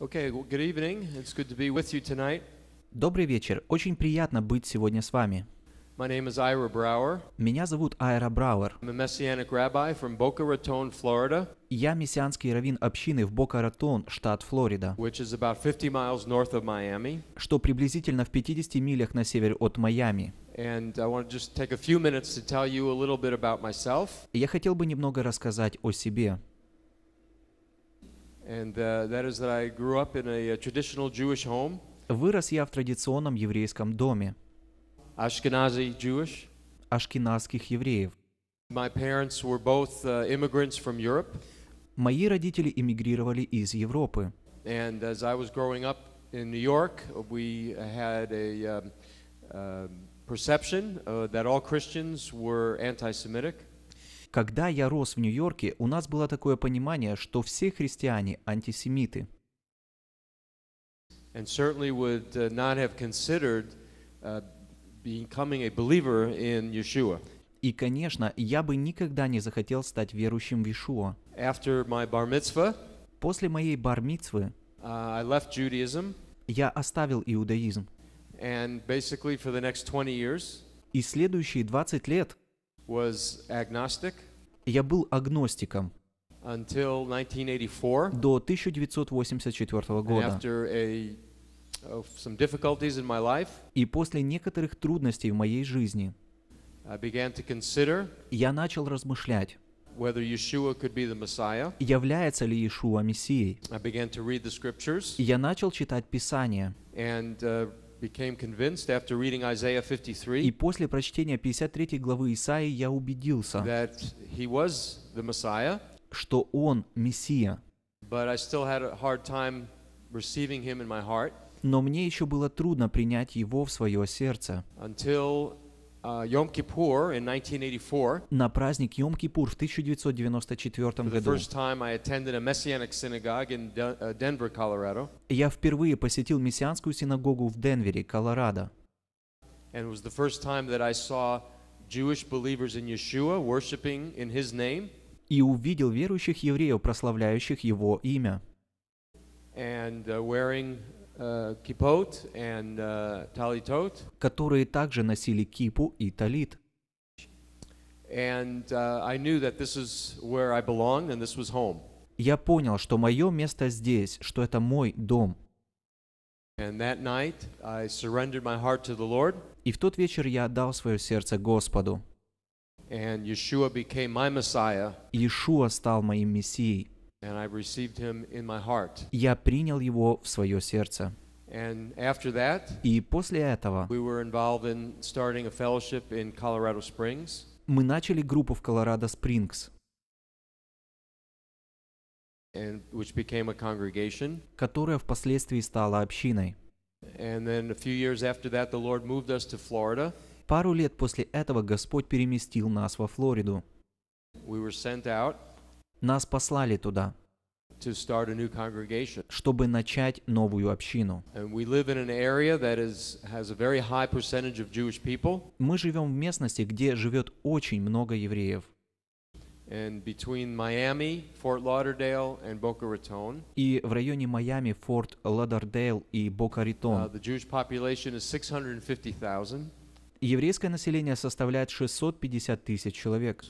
Okay, well, good evening. It's good to be with you tonight. Добрый вечер. Очень приятно быть сегодня с вами. My name is Ira Brower. Меня зовут Айра Брауэр. I'm a messianic rabbi from Boca Raton, Florida. Я мессианский раввин общины в Бока-Ратон, штат Флорида, which is about 50 miles north of Miami. что приблизительно в 50 милях на север от Майами. And I want to just take a few minutes to tell you a little bit about myself. Я хотел бы немного рассказать о себе. And uh, that is that I grew up in a, a traditional Jewish home. Вырос я в традиционном еврейском доме. Ashkenazi Jewish. Ашкеназских евреев. My parents were both uh, immigrants from Europe. Мои родители эмигрировали из Европы. And as I was growing up in New York, we had a um, uh, perception uh, that all Christians were anti-Semitic. Когда я рос в Нью-Йорке, у нас было такое понимание, что все христиане – антисемиты. Uh, uh, и, конечно, я бы никогда не захотел стать верующим в Иешуа. После моей бар uh, я оставил иудаизм. And basically for the next 20 years, и следующие 20 лет – was agnostic. Я был агностиком until 1984. до 1984 года. Uh, И после некоторых трудностей в моей жизни я начал размышлять, является ли Иешуа Мессией. Я начал читать Писание. Uh, и после прочтения 53 главы Исаии я убедился, что он Мессия. Но мне еще было трудно принять его в свое сердце. А, на праздник Йом-Кипур в 1994 году. Я впервые посетил мессианскую синагогу в Денвере, Колорадо. И увидел верующих евреев, прославляющих его имя. And uh, wearing Э, э, которые также носили кипу и талит. Я понял, что мое место здесь, что это мой дом. И в тот вечер я отдал свое сердце Господу. Иешуа стал моим Мессией. Я принял его в свое сердце. И после этого мы начали группу в Колорадо Спрингс, которая впоследствии стала общиной. Пару лет после этого Господь переместил нас во Флориду. Нас послали туда, чтобы начать новую общину. Мы живем в местности, где живет очень много евреев. И в районе Майами, Форт Лодердейл и Бока Ритон uh, еврейское население составляет 650 тысяч человек,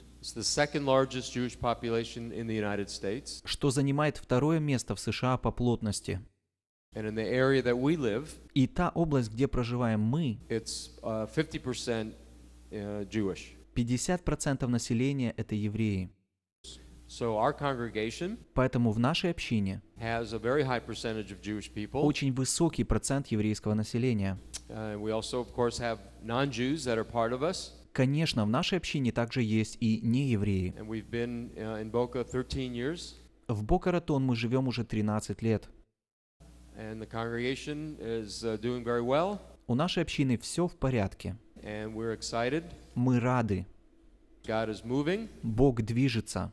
что занимает второе место в США по плотности. И та область, где проживаем мы, 50% uh, uh, населения — это евреи. Поэтому в нашей общине очень высокий процент еврейского населения. Конечно, в нашей общине также есть и неевреи. Uh, в бока мы живем уже 13 лет. Uh, У нашей общины все в порядке. Мы рады. Бог движется.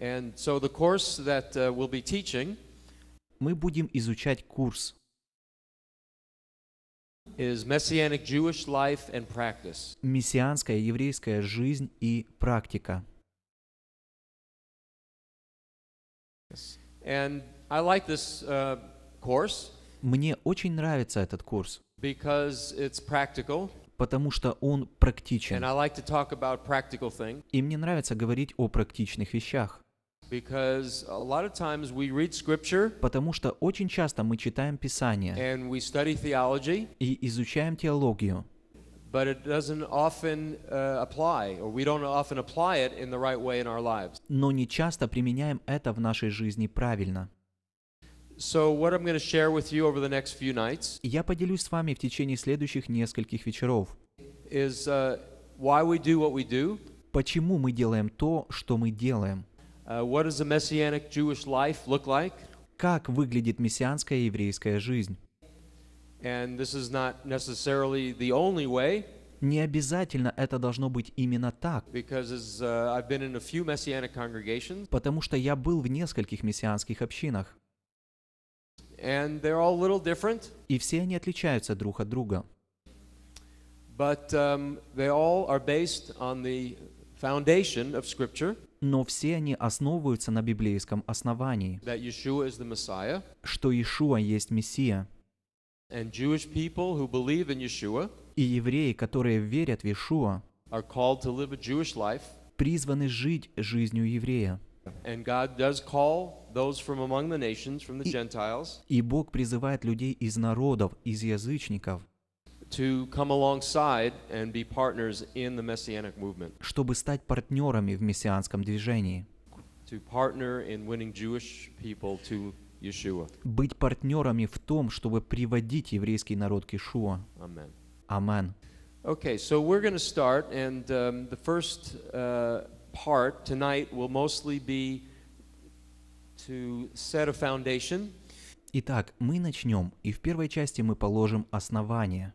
And so the course that uh, we'll be teaching мы будем изучать курс is Messianic Jewish life and practice. Мессианская еврейская жизнь и практика. And I like this uh, course. Мне очень нравится этот курс. Because it's practical. Потому что он практичен. And I like to talk about practical things. И мне нравится говорить о практичных вещах. Потому что очень часто мы читаем Писание и изучаем теологию, uh, we don't often apply it in Но не часто применяем это в нашей жизни правильно. Я поделюсь с вами в течение следующих нескольких вечеров. Is uh, why we do what we do. Почему мы делаем то, что мы делаем? Uh, what does the messianic Jewish life look like? Как выглядит мессианская еврейская жизнь? And this is not necessarily the only way. Не обязательно это должно быть именно так. Uh, потому что я был в нескольких мессианских общинах. И все они отличаются друг от друга. But um, they all are based on the foundation of Scripture но все они основываются на библейском основании, что Иешуа есть Мессия. И евреи, которые верят в Иешуа, призваны жить жизнью еврея. И Бог призывает людей из народов, из язычников, to come alongside and be partners in the messianic movement. Чтобы стать партнерами в мессианском движении. To partner in winning Jewish people to Yeshua. Быть партнерами в том, чтобы приводить еврейский народ к Ишуа. Amen. Amen. Okay, so we're going to start, and um, the first uh, part tonight will mostly be to set a foundation. Итак, мы начнем, и в первой части мы положим основание.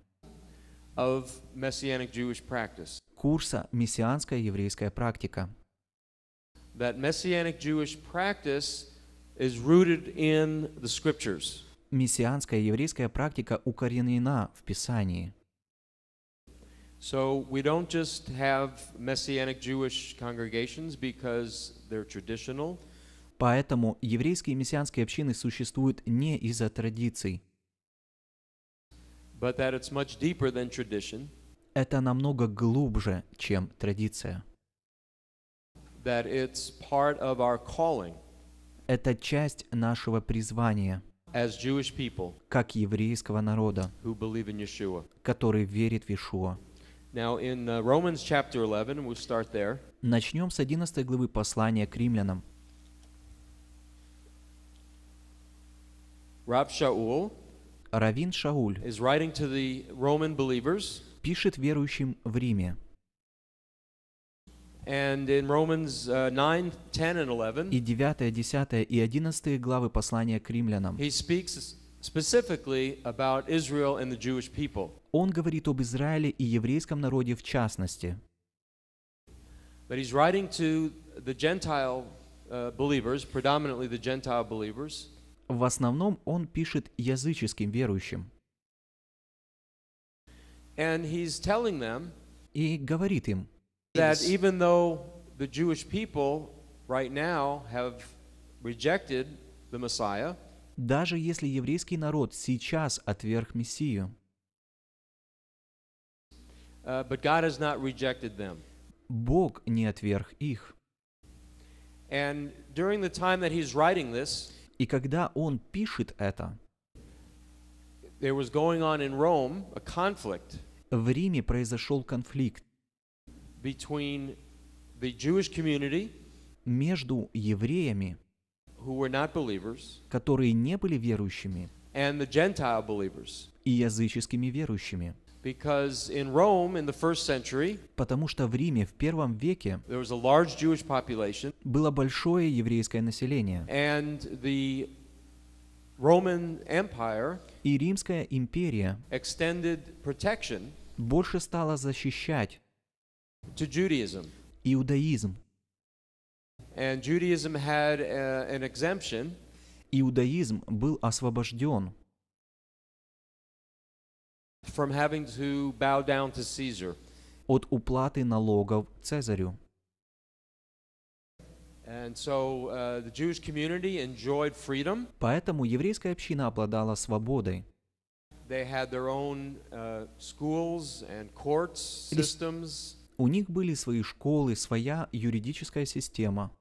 of Messianic Jewish practice. Курса «Мессианская еврейская практика». That Messianic Jewish practice is rooted in the scriptures. Мессианская еврейская практика укоренена в Писании. So we don't just have Messianic Jewish congregations because they're traditional. Поэтому еврейские мессианские общины существуют не из-за традиций. but that it's much deeper than tradition. Это намного глубже, чем традиция. That it's part of our calling. Это часть нашего призвания. As Jewish people, как еврейского народа, who believe in Yeshua. который верит в Иешуа. Now in uh, Romans chapter 11, we'll start there. Начнем с 11 главы послания к римлянам. Раб Шаул, Равин Шауль пишет верующим в Риме. And in Romans, uh, 9, 10 and 11, и 9, 10 и 11 главы послания к римлянам. He speaks specifically about Israel and the Jewish people. Он говорит об Израиле и еврейском народе в частности. But he's writing to the Gentile uh, believers, predominantly the Gentile believers. В основном он пишет языческим верующим. And he's telling them, и говорит им, that even though the Jewish people right now have rejected the Messiah, даже если еврейский народ сейчас отверг Мессию, uh, but God has not rejected them. Бог не отверг их. And during the time that he's writing this, и когда он пишет это, в Риме произошел конфликт между евреями, которые не были верующими, и языческими верующими. Потому что в Риме в первом веке было большое еврейское население. и Римская империя больше стала защищать иудаизм. Uh, иудаизм был освобожден from having to bow down to Caesar. От уплати налогов Цезарю. And so uh, the Jewish community enjoyed freedom. Поэтому еврейская община обладала свободой. They had their own uh, schools and courts systems. У них были свои школы, своя юридическая система.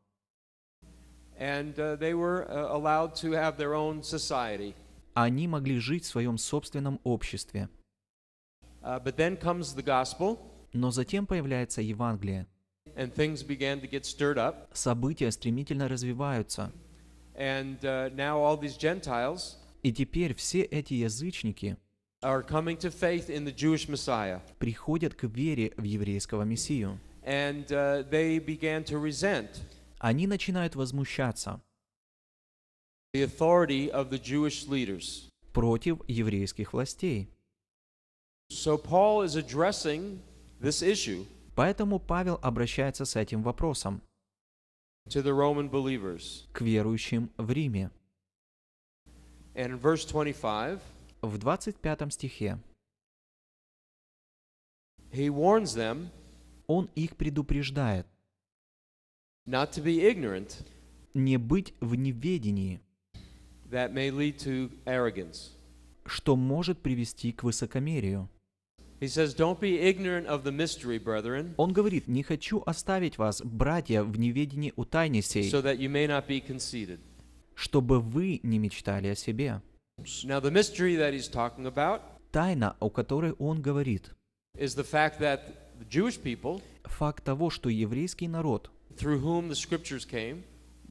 And uh, they were uh, allowed to have their own society. Они могли жить в своем собственном обществе. Uh, Но затем появляется Евангелие. События стремительно развиваются. Uh, И теперь все эти язычники приходят к вере в еврейского Мессию. Uh, Они начинают возмущаться против еврейских властей. So Paul is addressing this issue Поэтому Павел обращается с этим вопросом to the Roman believers. к верующим в Риме. And in verse 25, В 25 стихе he warns them он их предупреждает not to be ignorant. не быть в неведении, That may lead to arrogance. что может привести к высокомерию. Он говорит, не хочу оставить вас, братья, в неведении у тайны сей, чтобы вы не мечтали о себе. Тайна, о которой он говорит, факт того, что еврейский народ, through whom the scriptures came,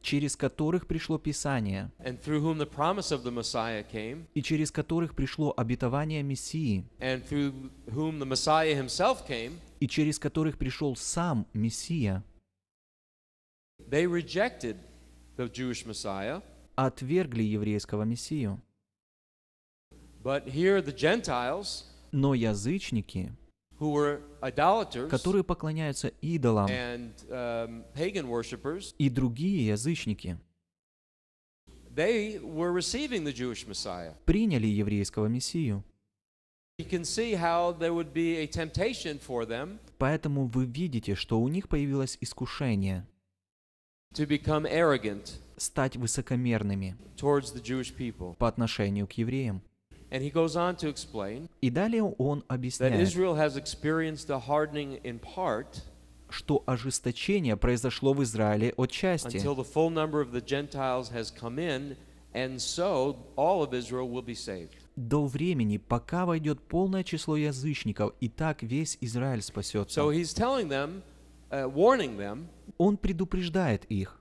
через которых пришло Писание, came, и через которых пришло обетование Мессии, came, и через которых пришел сам Мессия, they the Messiah, отвергли еврейского Мессию. But here the Gentiles, но язычники которые поклоняются идолам, um, и другие язычники приняли еврейского Мессию. Поэтому вы видите, что у них появилось искушение стать высокомерными по отношению к евреям. И далее он объясняет, что ожесточение произошло в Израиле отчасти, до времени, пока войдет полное число язычников, и так весь Израиль спасется. Uh, он предупреждает их,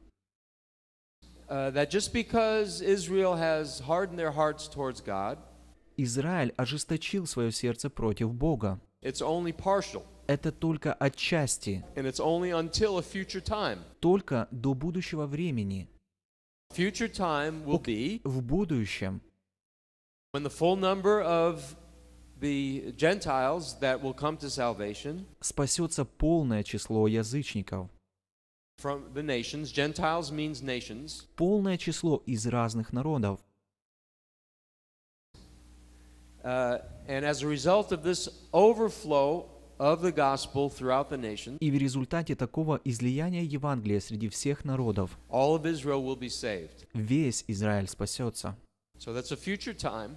uh, that just because Israel has hardened their hearts towards God, Израиль ожесточил свое сердце против Бога. Это только отчасти. Только до будущего времени. В будущем, спасется полное число язычников. Полное число из разных народов. И в результате такого излияния Евангелия среди всех народов весь Израиль спасется.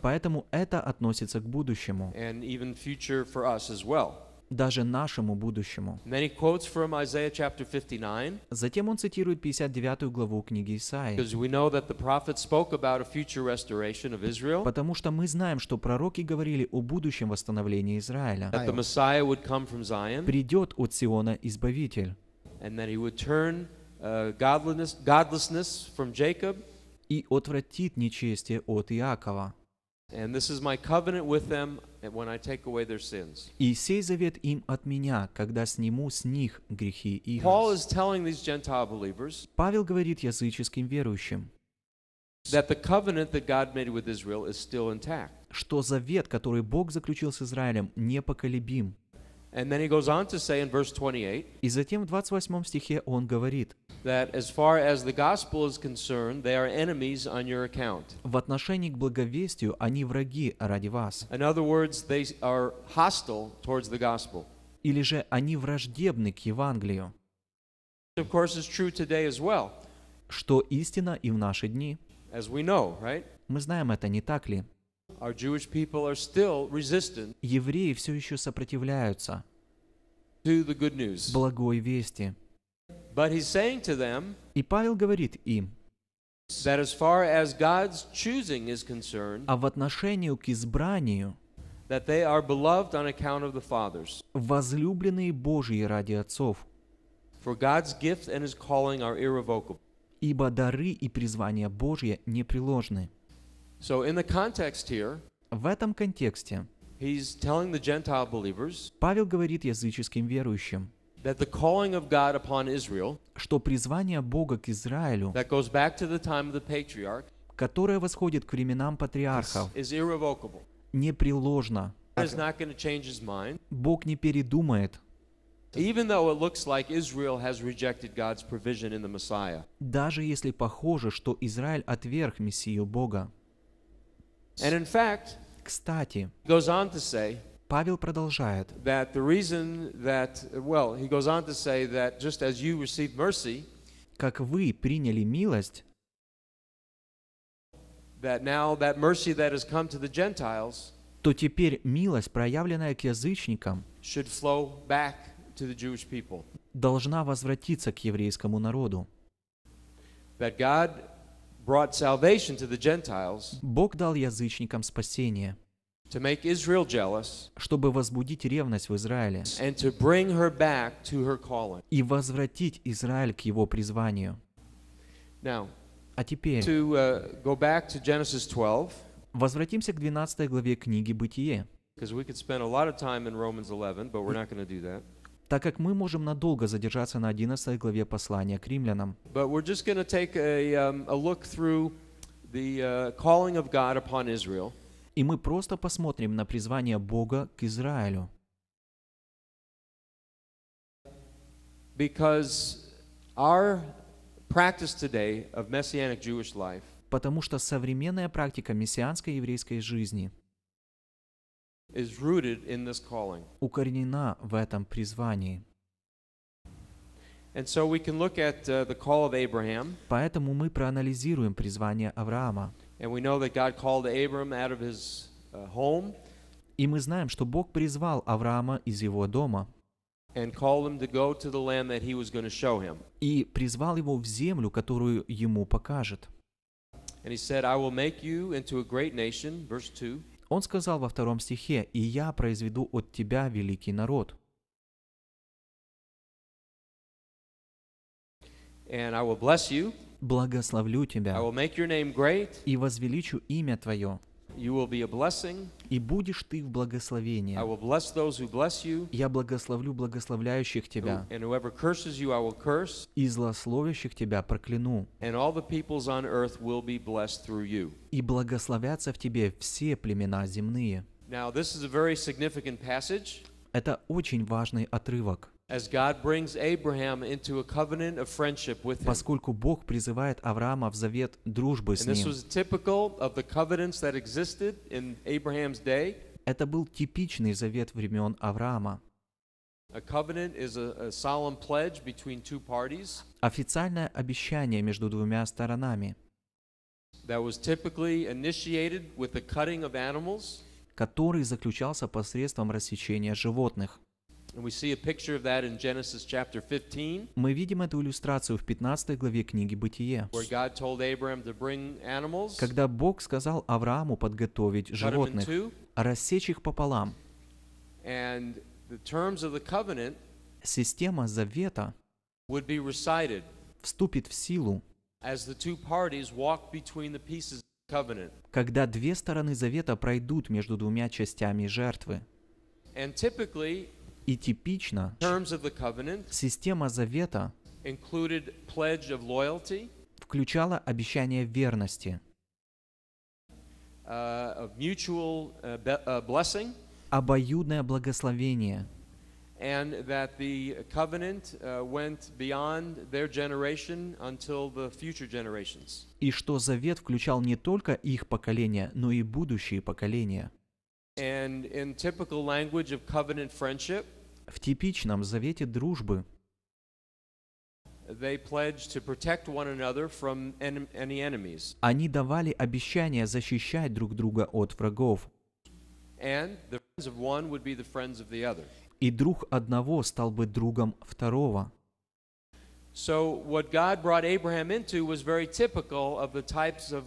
Поэтому это относится к будущему даже нашему будущему. Затем он цитирует 59 главу книги Исаии. Потому что мы знаем, что пророки говорили о будущем восстановлении Израиля. Придет от Сиона Избавитель. Uh, И отвратит нечестие от Иакова. And this is my covenant with them when I take away their sins. И сей завет им от меня, когда сниму с них грехи их. Paul is telling these Gentile believers. Павел говорит языческим верующим. That the covenant that God made with Israel is still intact. Что завет, который Бог заключил с Израилем, непоколебим. И затем в 28 стихе он говорит, в отношении к благовестию они враги ради вас. Или же они враждебны к Евангелию. Что истина и в наши дни. Мы знаем это, не так ли? Евреи все еще сопротивляются благой вести. И Павел говорит им, а в отношении к избранию, возлюбленные Божьи ради отцов, ибо дары и призвания Божье непреложны. So in the context here, в этом контексте he's telling the Gentile believers Павел говорит языческим верующим, that the calling of God upon Israel, что призвание Бога к Израилю, that goes back to the time of the patriarch, которое восходит к временам патриархов, is irrevocable. непреложно. God is not going to change his mind. Бог не передумает. Even though it looks like Israel has rejected God's provision in the Messiah. Даже если похоже, что Израиль отверг Мессию Бога. And in fact, Кстати, goes on to say, Павел продолжает, that the reason that, well, he goes on to say that just as you received mercy, как вы приняли милость, that now that mercy that has come to the Gentiles, то теперь милость, проявленная к язычникам, should flow back to the Jewish people. должна возвратиться к еврейскому народу. That God Бог дал язычникам спасение, чтобы возбудить ревность в Израиле и возвратить Израиль к его призванию. А теперь uh, возвратимся к 12 главе книги «Бытие» так как мы можем надолго задержаться на 11 главе послания к римлянам. Um, uh, И мы просто посмотрим на призвание Бога к Израилю. Because our practice today of messianic Jewish life потому что современная практика мессианской еврейской жизни – is rooted in this calling. Укоренена в этом призвании. And so we can look at uh, the call of Abraham. Поэтому мы проанализируем призвание Авраама. And we know that God called Abram out of his uh, home. И мы знаем, что Бог призвал Авраама из его дома. And called him to go to the land that he was going to show him. И призвал его в землю, которую ему покажет. And he said, I will make you into a great nation, verse 2. Он сказал во втором стихе, «И я произведу от тебя великий народ». And I will bless you. Благословлю тебя. I will make your name great. И возвеличу имя твое. You will be a blessing. И будешь ты в благословении. I will bless those who bless you. Я благословлю благословляющих тебя. And whoever curses you, I will curse. И злословящих тебя прокляну. And all the peoples on earth will be blessed through you. И благословятся в тебе все племена земные. Now, this is a very significant passage. Это очень важный отрывок. Поскольку Бог призывает Авраама в завет дружбы с ним. Это был типичный завет времен Авраама. Официальное обещание между двумя сторонами, который заключался посредством рассечения животных. Мы видим эту иллюстрацию в 15 главе книги Бытие, когда Бог сказал Аврааму подготовить животных, рассечь их пополам. Система завета вступит в силу, когда две стороны завета пройдут между двумя частями жертвы. И типично система завета включала обещание верности, uh, uh, uh, обоюдное благословение, И что завет включал не только их поколения, но и будущие поколения. And in typical language of covenant friendship, в типичном завете дружбы. Они давали обещание защищать друг друга от врагов. И друг одного стал бы другом второго. So what God brought Abraham into was very typical of the types of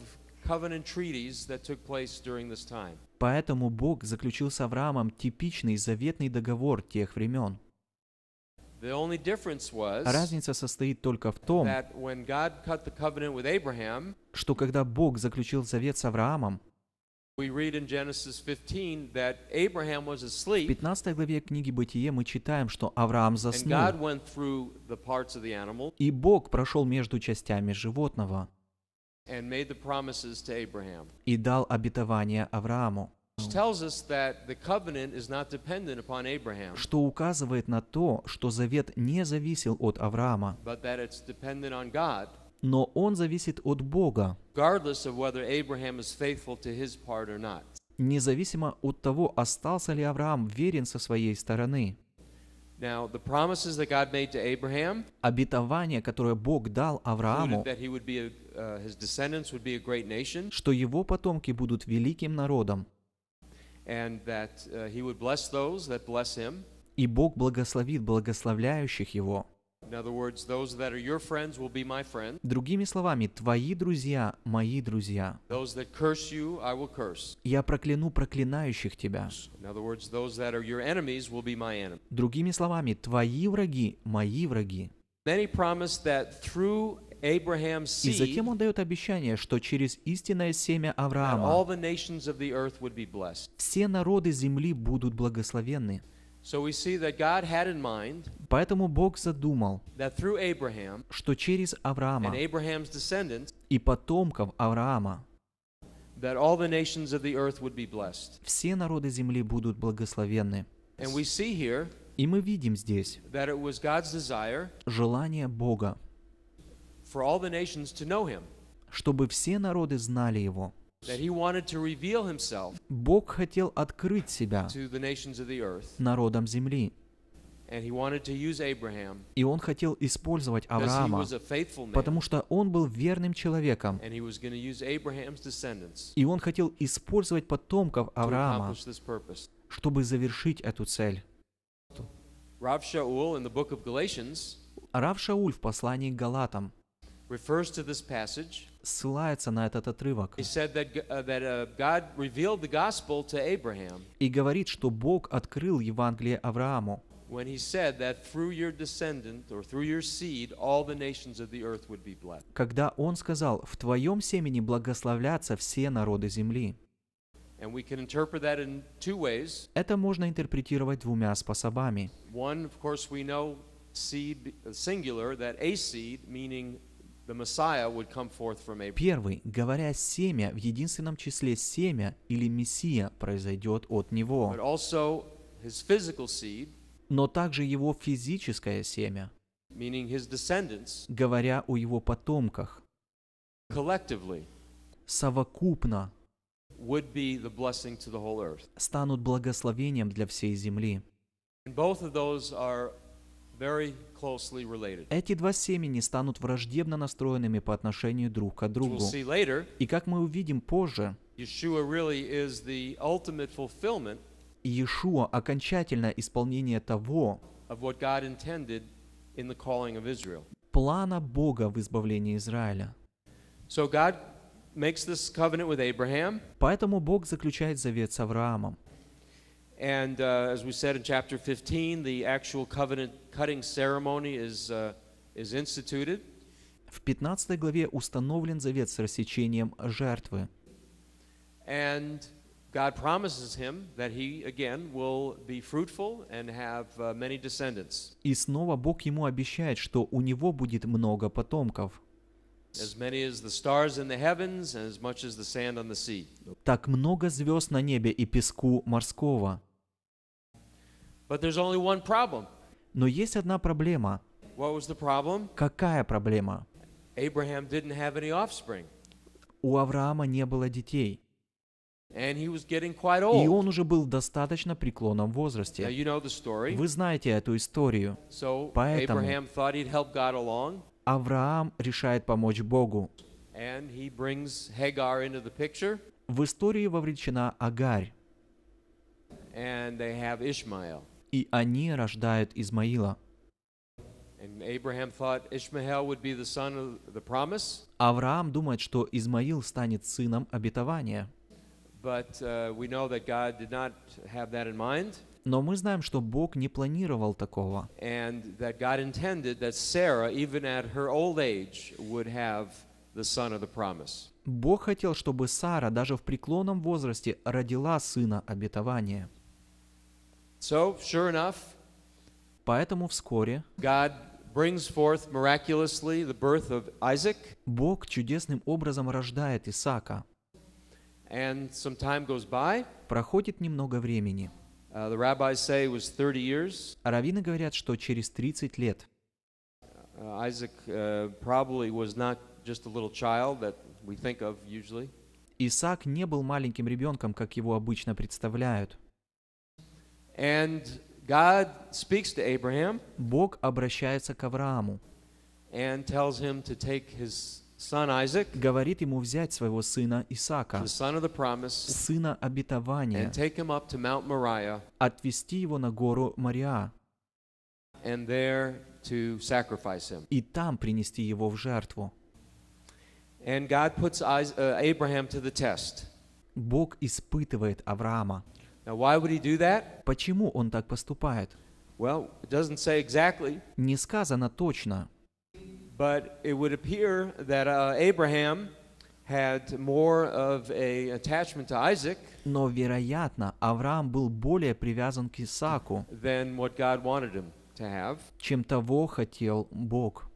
Поэтому Бог заключил с Авраамом типичный заветный договор тех времен. Разница состоит только в том, что когда Бог заключил завет с Авраамом, в 15 главе книги Бытие мы читаем, что Авраам заснул, и Бог прошел между частями животного и дал обетование Аврааму что указывает на то, что завет не зависел от Авраама, но он зависит от Бога, независимо от того, остался ли Авраам верен со своей стороны. Обетование, которое Бог дал Аврааму, uh, что его потомки будут великим народом, uh, и Бог благословит благословляющих его. Другими словами, твои друзья – мои друзья. Я прокляну проклинающих тебя. Другими словами, твои враги – мои враги. И затем он дает обещание, что через истинное семя Авраама все народы земли будут благословенны. Поэтому Бог задумал, что через Авраама и потомков Авраама все народы земли будут благословенны. И мы видим здесь желание Бога, чтобы все народы знали Его. Бог хотел открыть себя народам земли. И он хотел использовать Авраама, потому что он был верным человеком. И он хотел использовать потомков Авраама, чтобы завершить эту цель. Рав Шауль в послании к Галатам ссылается на этот отрывок. И говорит, что Бог открыл Евангелие Аврааму. when he said that through your descendant or through your seed all the nations of the earth would be blessed. Когда он сказал: "В твоем семени благословлятся все народы земли". And we can interpret that in two ways. Это можно интерпретировать двумя способами. One, of course, we know seed singular that a seed meaning Первый, говоря «семя», в единственном числе «семя» или «мессия» произойдет от него. Но также его физическое семя, говоря о его потомках, совокупно станут благословением для всей земли. Эти два семени станут враждебно настроенными по отношению друг к другу. И как мы увидим позже, Иешуа окончательное исполнение того, плана Бога в избавлении Израиля. Поэтому Бог заключает завет с Авраамом. And uh, as we said in chapter 15, the actual covenant cutting ceremony is, uh, is instituted. В 15 главе установлен завет с рассечением жертвы. And God promises him that he again will be fruitful and have uh, many descendants. И снова Бог ему обещает, что у него будет много потомков. As many as the stars in the heavens and as much as the sand on the sea. Так много звезд на небе и песку морского. But there's only one problem. Но есть одна проблема. What was the problem? Какая проблема? Abraham didn't have any offspring. У Авраама не было детей. And he was getting quite old. И он уже был в достаточно преклонном возрасте. Now, you know the story. Вы знаете эту историю. So, Поэтому Abraham thought he'd help God along. Авраам решает помочь Богу. And he brings Hagar into the picture. В историю вовлечена Агарь. And they have Ishmael и они рождают Измаила. Авраам думает, что Измаил станет сыном обетования. Uh, Но мы знаем, что Бог не планировал такого. Бог хотел, чтобы Сара даже в преклонном возрасте родила сына обетования. So, sure enough, Поэтому вскоре God brings forth miraculously the birth of Isaac. Бог чудесным образом рождает Исаака. And some time goes by. Проходит немного времени. Uh, the rabbis say it was 30 years. Раввины говорят, что через 30 лет. Uh, Isaac uh, probably was not just a little child that we think of usually. Исаак не был маленьким ребенком, как его обычно представляют. And God speaks to Abraham and tells him to take his son Isaac, говорит ему взять своего сына the son of the promise, and take him up to Mount Moriah, and there to sacrifice him. And God puts uh, Abraham to the test. Почему он так поступает? Well, it doesn't say exactly. Не сказано точно. But it would appear that uh, Abraham had more of a attachment to Isaac. Но вероятно, Авраам был более привязан к Исааку, than what God wanted him to have. чем того хотел Бог.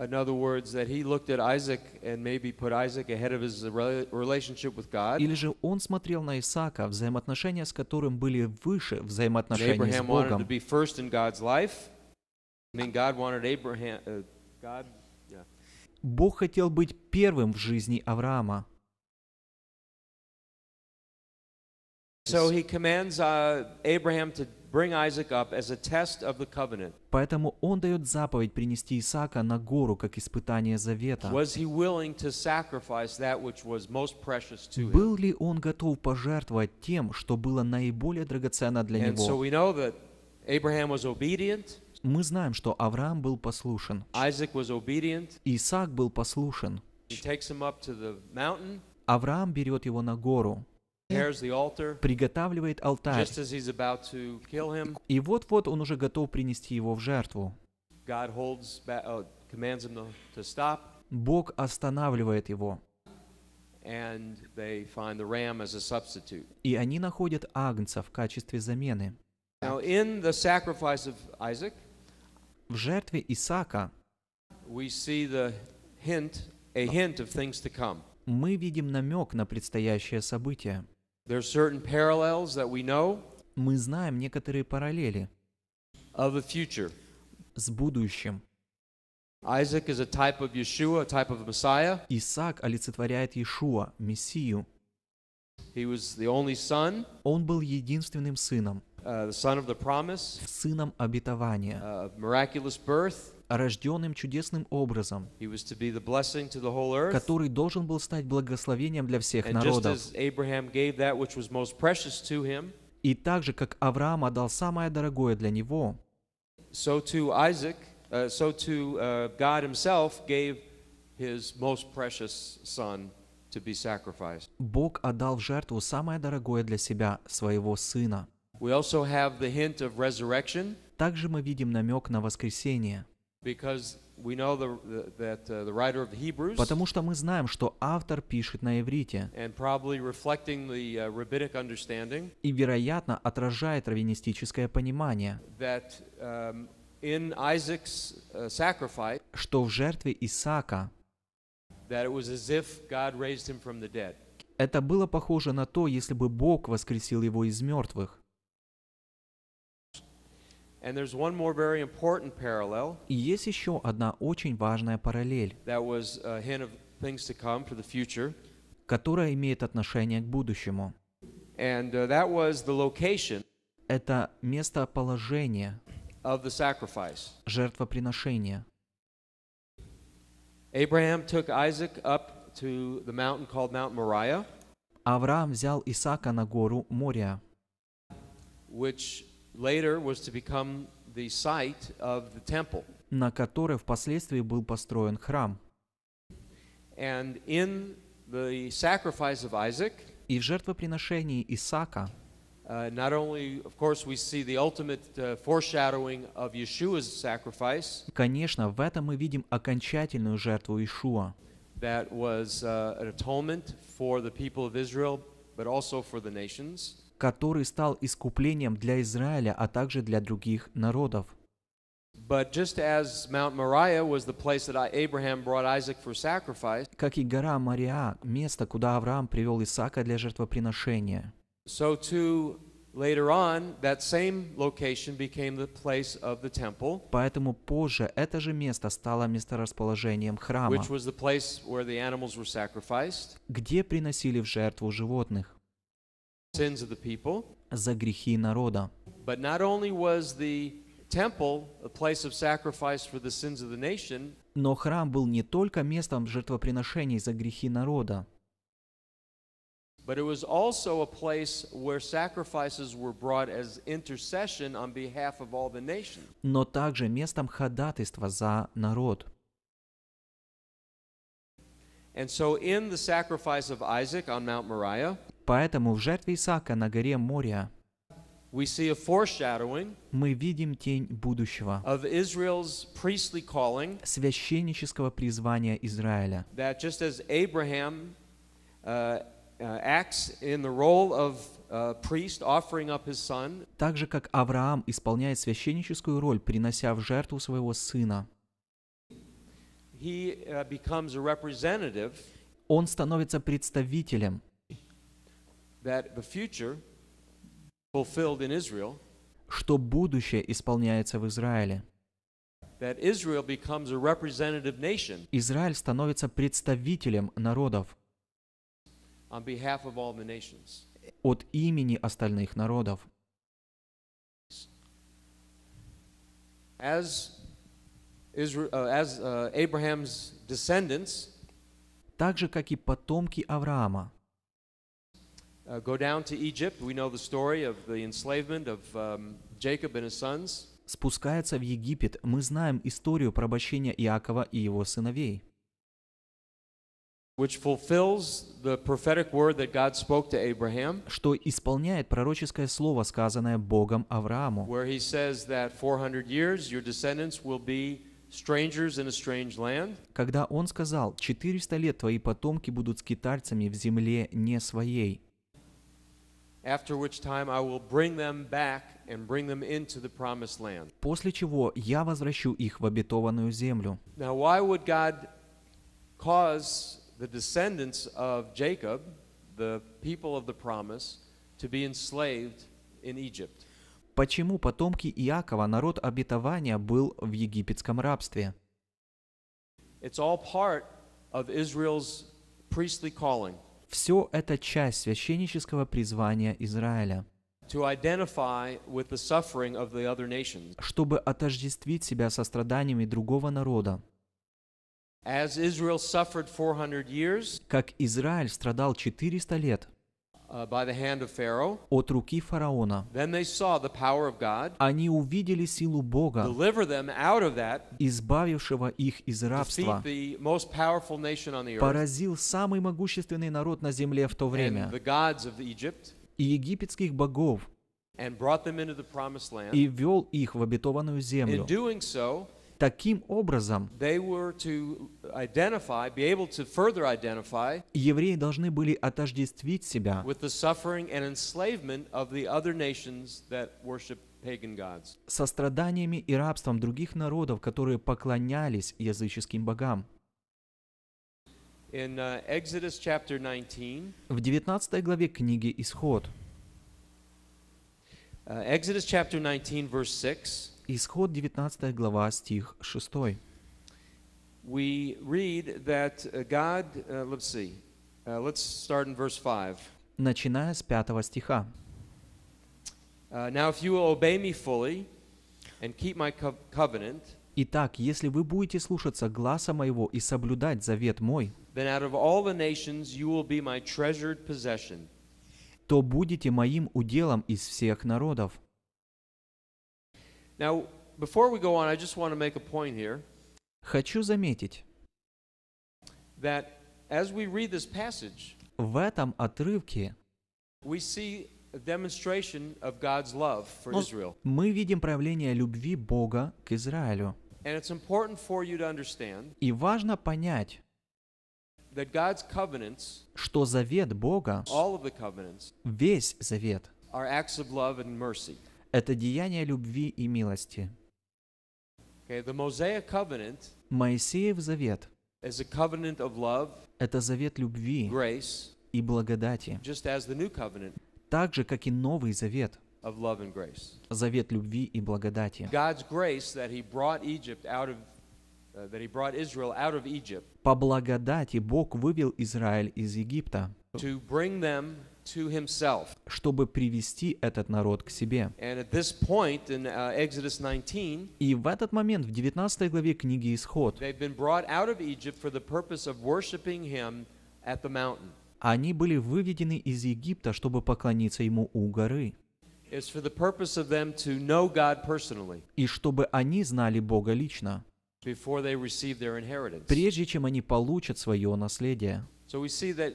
In other words, that he looked at Isaac and maybe put Isaac ahead of his relationship with God. Или же он смотрел на Исаака, взаимоотношения с которым были выше взаимоотношений с Богом. Бог хотел быть первым в жизни Авраама. So he commands uh, Abraham to Поэтому он дает заповедь принести Исаака на гору как испытание завета. Был ли он готов пожертвовать тем, что было наиболее драгоценно для него? Мы знаем, что Авраам был послушен. Исаак был послушен. Авраам берет его на гору приготавливает алтарь. И вот-вот он уже готов принести его в жертву. Uh, Бог останавливает его. И они находят агнца в качестве замены. В жертве Исаака мы видим намек на предстоящее событие. Мы знаем некоторые параллели с будущим. Isaac is a type of Yeshua, a type of Messiah. Исаак олицетворяет Иешуа, Мессию. He was the only son. Он был единственным сыном. Uh, the son of the promise. Сыном обетования. Uh, miraculous birth рожденным чудесным образом, который должен был стать благословением для всех народов. И так же, как Авраам отдал самое дорогое для него, so too uh, uh, Бог отдал в жертву самое дорогое для себя, своего сына. Также мы видим намек на воскресение. Потому что мы знаем, что автор пишет на иврите uh, и, вероятно, отражает раввинистическое понимание, um, uh, что в жертве Исаака это было похоже на то, если бы Бог воскресил его из мертвых. И есть еще одна очень важная параллель, которая имеет отношение к будущему. Uh, Это местоположение жертвоприношения. Abraham took Авраам взял Исаака на гору Мория, which later was to become the site of the temple. на которой впоследствии был построен храм. And in the sacrifice of Isaac, и в жертвоприношении Исаака uh, not only, of course, we see the ultimate uh, foreshadowing of Yeshua's sacrifice. Конечно, в этом мы видим окончательную жертву Иешуа. That was uh, an atonement for the people of Israel, but also for the nations. который стал искуплением для Израиля, а также для других народов. как и гора Мария, место, куда Авраам привел Исаака для жертвоприношения. So too, later on, that same location became the place of the temple. Поэтому позже это же место стало месторасположением храма, which was the place where the animals were sacrificed, где приносили в жертву животных. sins of the people. За грехи народа. But not only was the temple a place of sacrifice for the sins of the nation. Но храм был не только местом жертвоприношений за грехи народа. But it was also a place where sacrifices were brought as intercession on behalf of all the nation. Но также местом ходатайства за народ. And so in the sacrifice of Isaac on Mount Moriah, Поэтому в жертве Исаака на горе Мория мы видим тень будущего священнического призвания Израиля. Uh, uh, uh, так же как Авраам исполняет священническую роль, принося в жертву своего сына, он становится представителем that the future fulfilled in Israel, что будущее исполняется в Израиле. That Israel becomes a representative nation Израиль становится представителем народов on behalf of all the nations. от имени остальных народов. As Israel, uh, as, uh, Abraham's descendants, так же, как и потомки Авраама, uh, go down to Egypt. We know the story of the enslavement of um, Jacob and his sons. Спускается в Египет. Мы знаем историю порабощения Иакова и его сыновей. Which fulfills the prophetic word that God spoke to Abraham, что исполняет пророческое слово, сказанное Богом Аврааму, where he says that 400 years your descendants will be strangers in a strange land. когда он сказал, 400 лет твои потомки будут скитальцами в земле не своей. after which time I will bring them back and bring them into the promised land. После чего я возвращу их в обетованную землю. Now why would God cause the descendants of Jacob, the people of the promise, to be enslaved in Egypt? Почему потомки Иакова, народ обетования, был в египетском рабстве? It's all part of Israel's priestly calling. Все это часть священнического призвания Израиля чтобы отождествить себя со страданиями другого народа. Как Израиль страдал 400 лет, Uh, от руки фараона. Они увидели силу Бога, избавившего их из рабства, поразил самый могущественный народ на земле в то время и египетских богов и ввел их в обетованную землю. Таким образом, евреи должны были отождествить себя со страданиями и рабством других народов, которые поклонялись языческим богам. In, uh, Exodus chapter 19, в 19 главе книги Исход. Uh, Exodus chapter 19, verse 6. Исход 19 глава, стих 6. We read that uh, God, uh, let's see, uh, let's start in verse 5. Начиная с пятого стиха. Uh, now if you will obey me fully and keep my co covenant, Итак, если вы будете слушаться гласа моего и соблюдать завет мой, то будете моим уделом из всех народов. Now, before we go on, I just want to make a point here. Хочу заметить, that as we read this passage, в этом отрывке we see a demonstration of God's love for Israel. мы видим проявление любви Бога к Израилю. And it's important for you to understand, И важно понять, that God's covenants, что завет Бога, all of the covenants, весь завет, are acts of love and mercy это деяние любви и милости. Моисеев завет это завет любви и благодати, так же, как и Новый Завет, завет любви и благодати. Uh, По благодати Бог вывел Израиль из Египта, to himself. чтобы привести этот народ к себе. And at this point in uh, Exodus 19, И в этот момент, в 19 главе книги Исход, they've been brought out of Egypt for the purpose of worshiping him at the mountain. они были выведены из Египта, чтобы поклониться ему у горы. It's for the purpose of them to know God personally. И чтобы они знали Бога лично, before they receive their inheritance. прежде чем они получат свое наследие. So we see that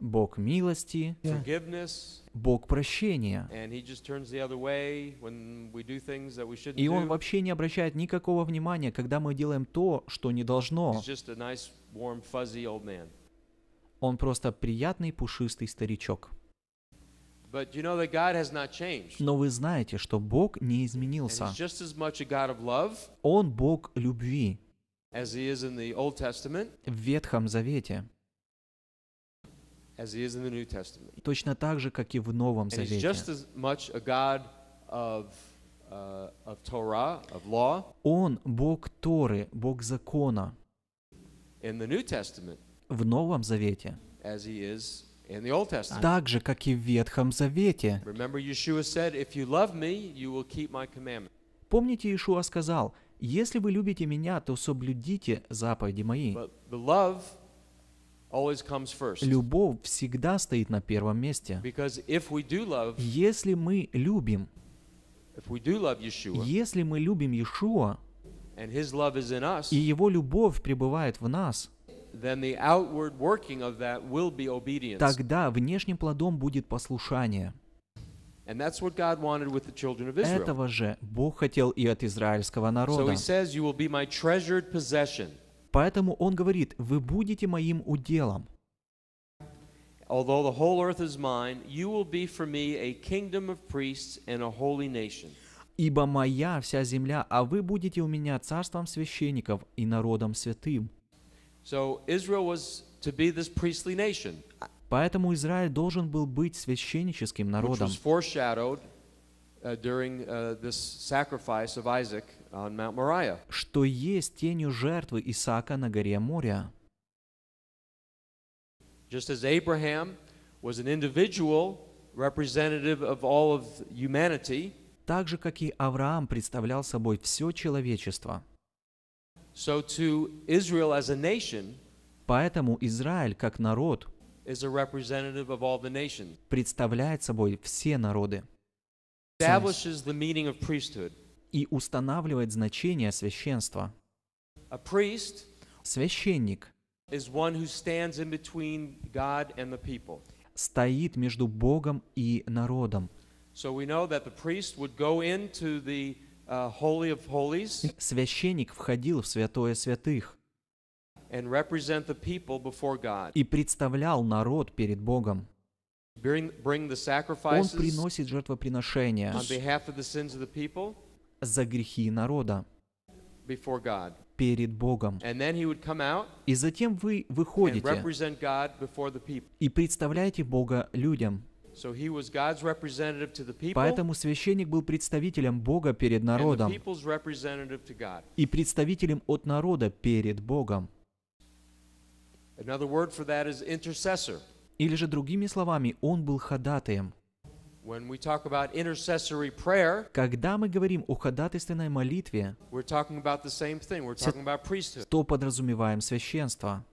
Бог милости, Бог прощения. И Он вообще не обращает никакого внимания, когда мы делаем то, что не должно. Он просто приятный пушистый старичок. Но вы знаете, что Бог не изменился. Он Бог любви, в Ветхом Завете, Точно так же, как и в Новом Завете. Uh, Он Бог Торы, Бог закона. В Новом Завете. Так же, как и в Ветхом Завете. Помните, Иешуа сказал, «Если вы любите Меня, то соблюдите заповеди Мои». Любовь всегда стоит на первом месте. Если мы любим, если мы любим Иешуа, и Его любовь пребывает в нас, тогда внешним плодом будет послушание. Этого же Бог хотел и от израильского народа. Поэтому он говорит, вы будете моим уделом. Although the whole earth is mine, you will be for me a kingdom of priests and a holy nation. Ибо моя вся земля, а вы будете у меня царством священников и народом святым. So Israel was to be this priestly nation. Поэтому Израиль должен был быть священническим народом, which was foreshadowed uh, during uh, this sacrifice of Isaac on Mount Moriah. что есть тенью жертвы Исаака на горе Моря. Just as Abraham was an individual representative of all of humanity, так же, как и Авраам представлял собой все человечество. So to Israel as a nation, Поэтому Израиль, как народ, is a representative of all the nations. представляет собой все народы. Establishes the meaning of priesthood и устанавливает значение священства. Священник стоит между Богом и народом. Uh, Священник входил в святое святых и представлял народ перед Богом. Он приносит жертвоприношения за грехи народа перед Богом. И затем вы выходите и представляете Бога людям. Поэтому священник был представителем Бога перед народом и представителем от народа перед Богом. Или же другими словами, он был ходатаем. Когда мы говорим о ходатайственной молитве, то подразумеваем священство.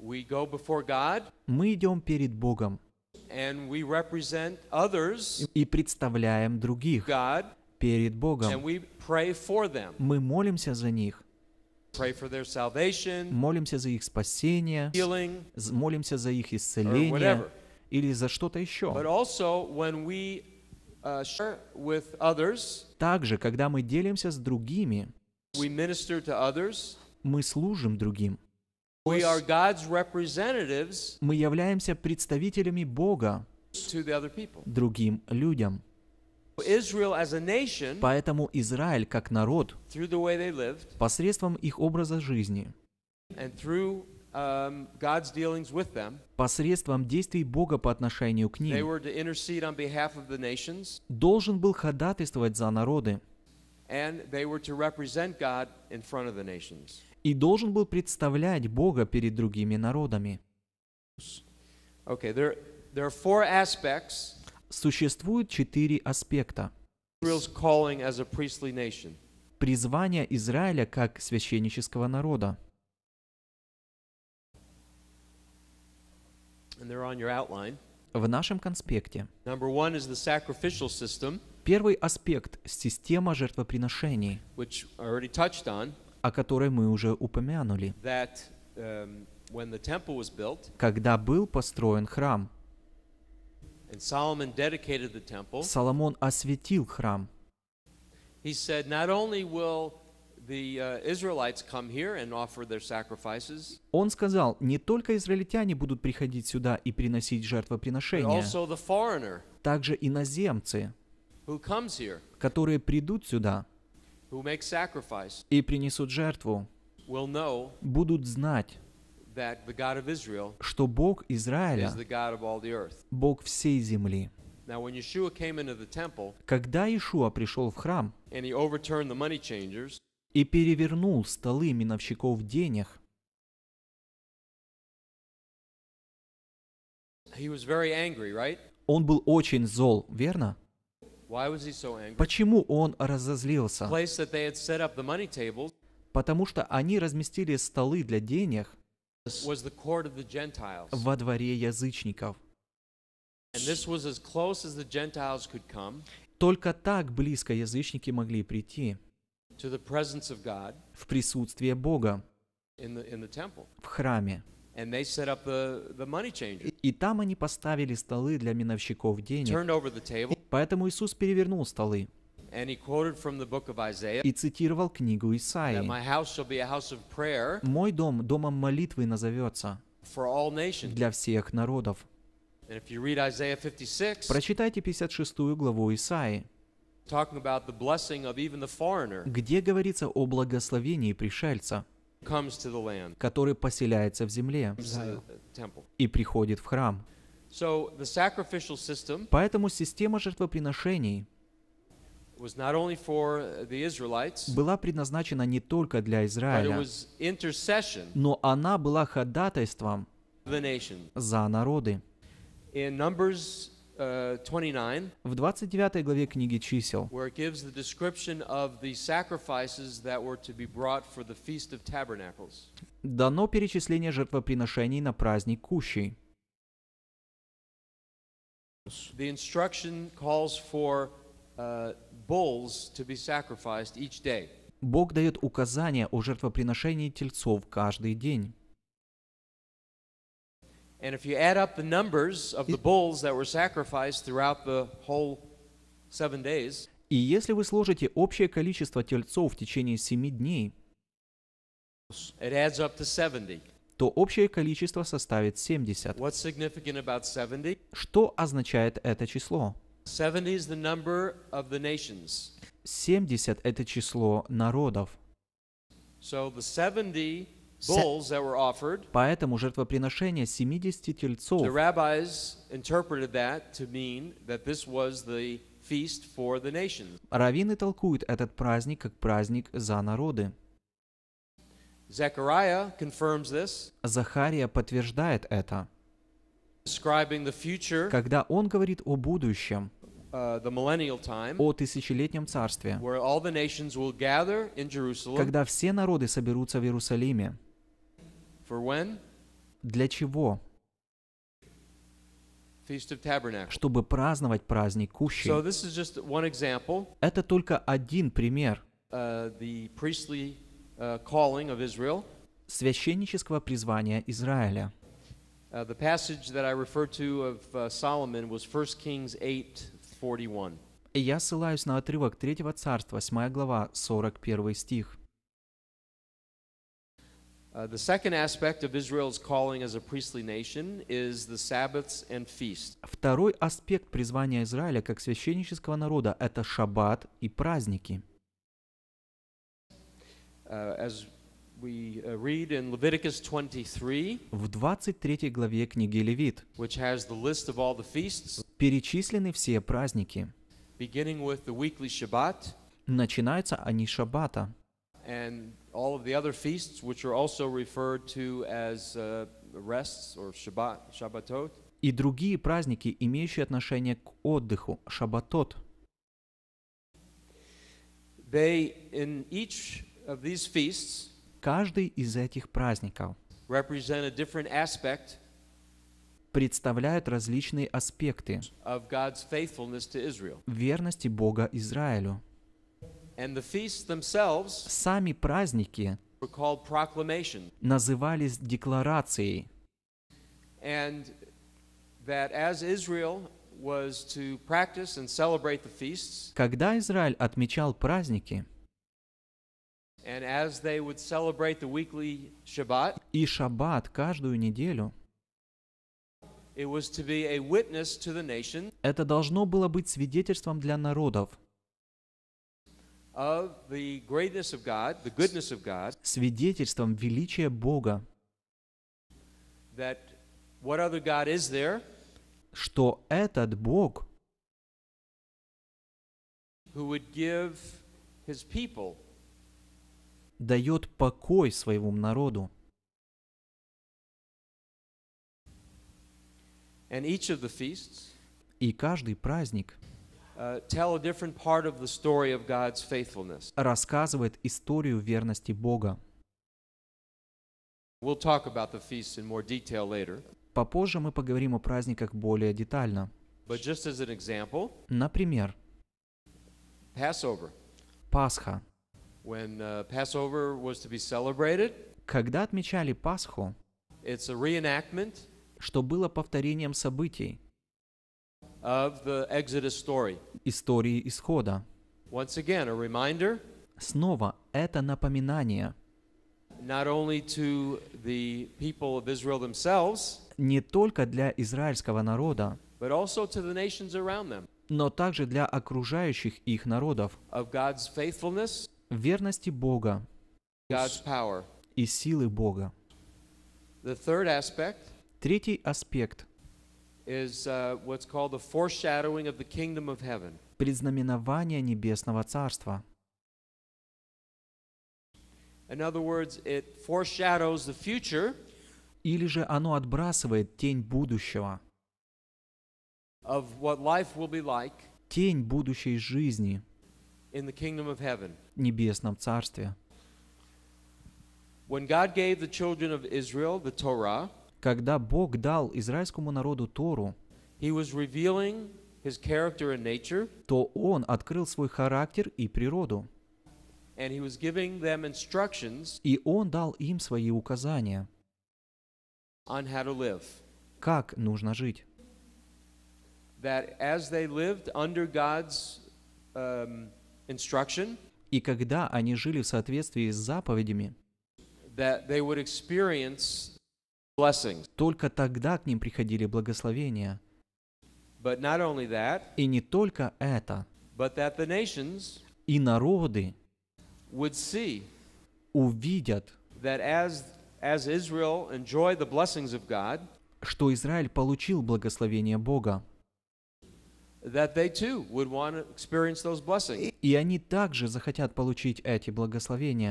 Мы идем перед Богом и представляем других перед Богом. Мы молимся за них. Молимся за их спасение, молимся за их исцеление или за что-то еще. Uh, Также, когда мы делимся с другими, мы служим другим. Мы являемся представителями Бога другим людям. Поэтому Израиль как народ посредством их образа жизни Um, посредством действий Бога по отношению к ним, должен был ходатайствовать за народы и должен был представлять Бога перед другими народами. Okay, Существует четыре аспекта. Призвание Израиля как священнического народа. в нашем конспекте. Первый аспект – система жертвоприношений, о которой мы уже упомянули, um, когда был построен храм, Соломон осветил храм. Он сказал: not only Uh, Он сказал, не только израильтяне будут приходить сюда и приносить жертвоприношения, также иноземцы, которые придут сюда и принесут жертву, будут знать, что Бог Израиля — Бог всей земли. Когда Иешуа пришел в храм, и и перевернул столы миновщиков денег. Angry, Он был очень зол, верно? Почему он разозлился? Потому что они разместили столы для денег во дворе язычников. Только так близко язычники могли прийти в присутствие Бога в храме. И там они поставили столы для миновщиков денег. Поэтому Иисус перевернул столы. И цитировал книгу Исаии. «Мой дом домом молитвы назовется для всех народов». Прочитайте 56 главу Исаии где говорится о благословении пришельца, который поселяется в земле uh, и приходит в храм. Поэтому система жертвоприношений была предназначена не только для Израиля, но она была ходатайством за народы. Uh, в 29 главе книги чисел, дано перечисление жертвоприношений на праздник Кущей. The instruction calls for uh, bulls to be sacrificed each day. Бог дает указания о жертвоприношении тельцов каждый день. And if you add up the numbers of the bulls that were sacrificed throughout the whole seven days, и если вы сложите общее количество тельцов в течение семи дней, it adds up to 70. то общее количество составит 70. What's significant about 70? Что означает это число? 70 is the number of the nations. 70 — это число народов. So the 70 Поэтому жертвоприношение 70 тельцов. Раввины толкуют этот праздник как праздник за народы. Захария подтверждает это. Describing the future. Когда он говорит о будущем. Uh, о тысячелетнем царстве, когда все народы соберутся в Иерусалиме, для чего? чтобы праздновать праздник Кущи. So Это только один пример uh, priestly, uh, священнического призвания Израиля. Я ссылаюсь на отрывок 3 Царства, 8 глава, 41 стих. Uh, the second aspect of Israel's calling as a priestly nation is the Sabbaths and feasts. Второй аспект призвания Израиля как священнического народа – это шаббат и праздники. Uh, as we read in Leviticus 23, в 23 главе книги Левит, which has the list of all the feasts, перечислены все праздники. Beginning with the weekly Shabbat, начинаются они шаббата. And all of the other feasts, which are also referred to as uh, rests or Shabbat, Shabbatot. И другие праздники, имеющие отношение к отдыху, Шаббатот. They, in each of these feasts, Каждый из этих праздников represent a different aspect представляют различные аспекты of God's faithfulness to Israel. верности Бога Израилю. Сами праздники назывались декларацией. Когда Израиль отмечал праздники, и шаббат каждую неделю, это должно было быть свидетельством для народов свидетельством величия Бога, что этот Бог, дает покой своему народу. И каждый праздник рассказывает историю верности Бога. We'll talk about the feasts in more detail later. Попозже мы поговорим о праздниках более детально. But just as an example, Например, Passover. Пасха. When, uh, Passover was to be celebrated, когда отмечали Пасху, it's a reenactment, что было повторением событий, of the Exodus story. Истории исхода. Once again, a reminder. Снова это напоминание. Not only to the people of Israel themselves. Не только для израильского народа. But also to the nations around them. Но также для окружающих их народов. Of God's faithfulness. Верности Бога. God's power. И силы Бога. The third aspect. Третий аспект – is uh, what's called the foreshadowing of the kingdom of heaven. Предзнаменование небесного царства. In other words, it foreshadows the future. Или же оно отбрасывает тень будущего. Of what life will be like. Тень будущей жизни. In the kingdom of heaven. небесном царстве. When God gave the children of Israel the Torah. когда Бог дал израильскому народу Тору, то Он открыл свой характер и природу. И Он дал им свои указания, как нужно жить. Um, и когда они жили в соответствии с заповедями, that they would только тогда к ним приходили благословения. И не только это, и народы увидят, что Израиль получил благословение Бога, и они также захотят получить эти благословения.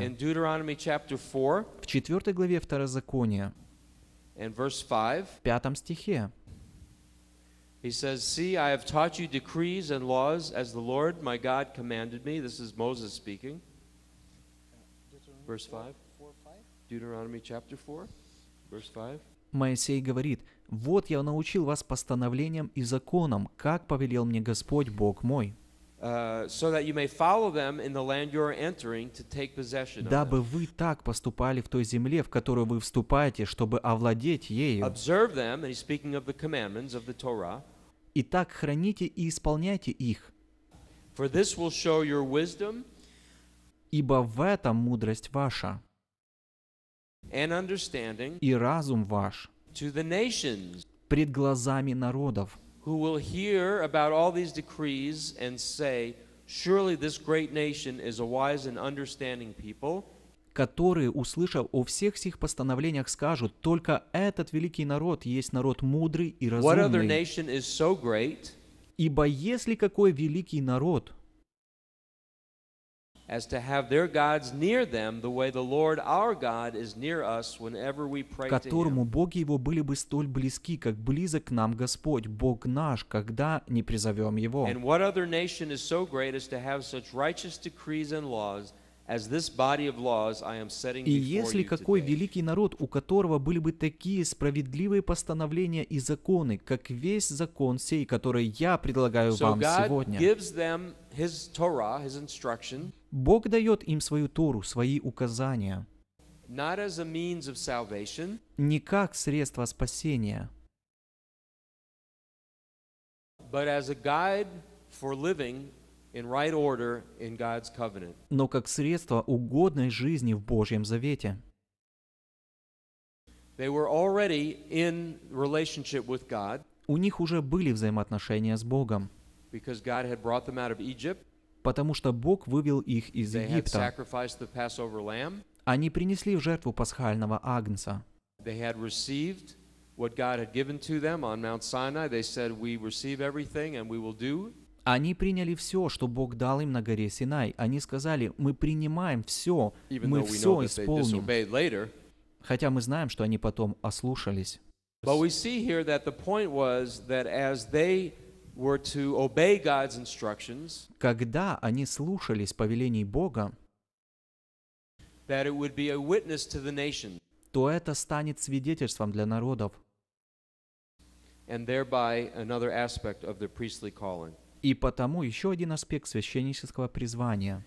В 4 главе Второзакония In verse 5, в пятом стихе, He says, See, I have taught you decrees and laws as the Lord my God commanded me. This is Moses speaking. Verse 5. Deuteronomy chapter 4, verse 5. Моисей говорит, «Вот я научил вас постановлениям и законам, как повелел мне Господь Бог мой» дабы вы так поступали в той земле, в которую вы вступаете, чтобы овладеть ею. them. He's speaking of of the the commandments И так храните и исполняйте их. For this will show your wisdom. Ибо в этом мудрость ваша And understanding. и разум ваш To the nations. пред глазами народов. who will hear about all these decrees and say, Surely this great nation is a wise and understanding people. которые, услышав о всех сих постановлениях, скажут, только этот великий народ есть народ мудрый и разумный. What other is So great? Ибо если какой великий народ – as to have their gods near them the way the Lord our God is near us whenever we pray которому боги его были бы столь близки, как близок нам Господь, Бог наш, когда не призовем его. And what other nation is so great as to have such righteous decrees and laws И если какой великий народ, у которого были бы такие справедливые постановления и законы, как весь закон сей, который я предлагаю вам сегодня. gives them His His Torah, instruction. Бог дает им свою Тору, свои указания. Не как средство спасения, но как средство угодной жизни в Божьем Завете. У них уже были взаимоотношения с Богом, потому что Бог вывел их из Египта. Они принесли в жертву пасхального агнца. Они приняли все, что Бог дал им на горе Синай. Они сказали, мы принимаем все, мы все исполним. Хотя мы знаем, что они потом ослушались were to obey God's instructions, когда они слушались повелений Бога, that it would be a witness to the nation, то это станет свидетельством для народов. And thereby another aspect of their priestly calling. И потому еще один аспект священнического призвания.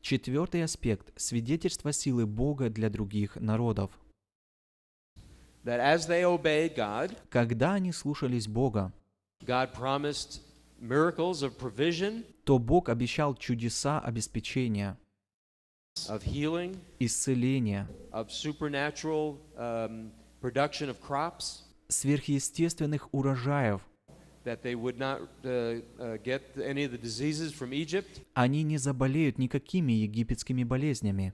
Четвертый аспект – свидетельство силы Бога для других народов that as they obeyed God, когда они слушались Бога, God promised miracles of provision, то Бог обещал чудеса обеспечения, of healing, исцеления, of supernatural um, production of crops, сверхъестественных урожаев, that they would not uh, uh, get any of the diseases from Egypt. Они не заболеют никакими египетскими болезнями.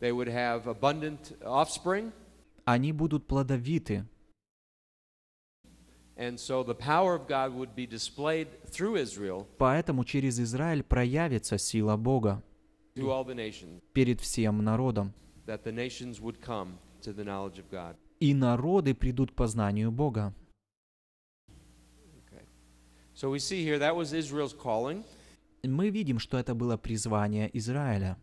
They would have abundant offspring они будут плодовиты. Поэтому через Израиль проявится сила Бога перед всем народом. И народы придут к познанию Бога. Мы видим, что это было призвание Израиля.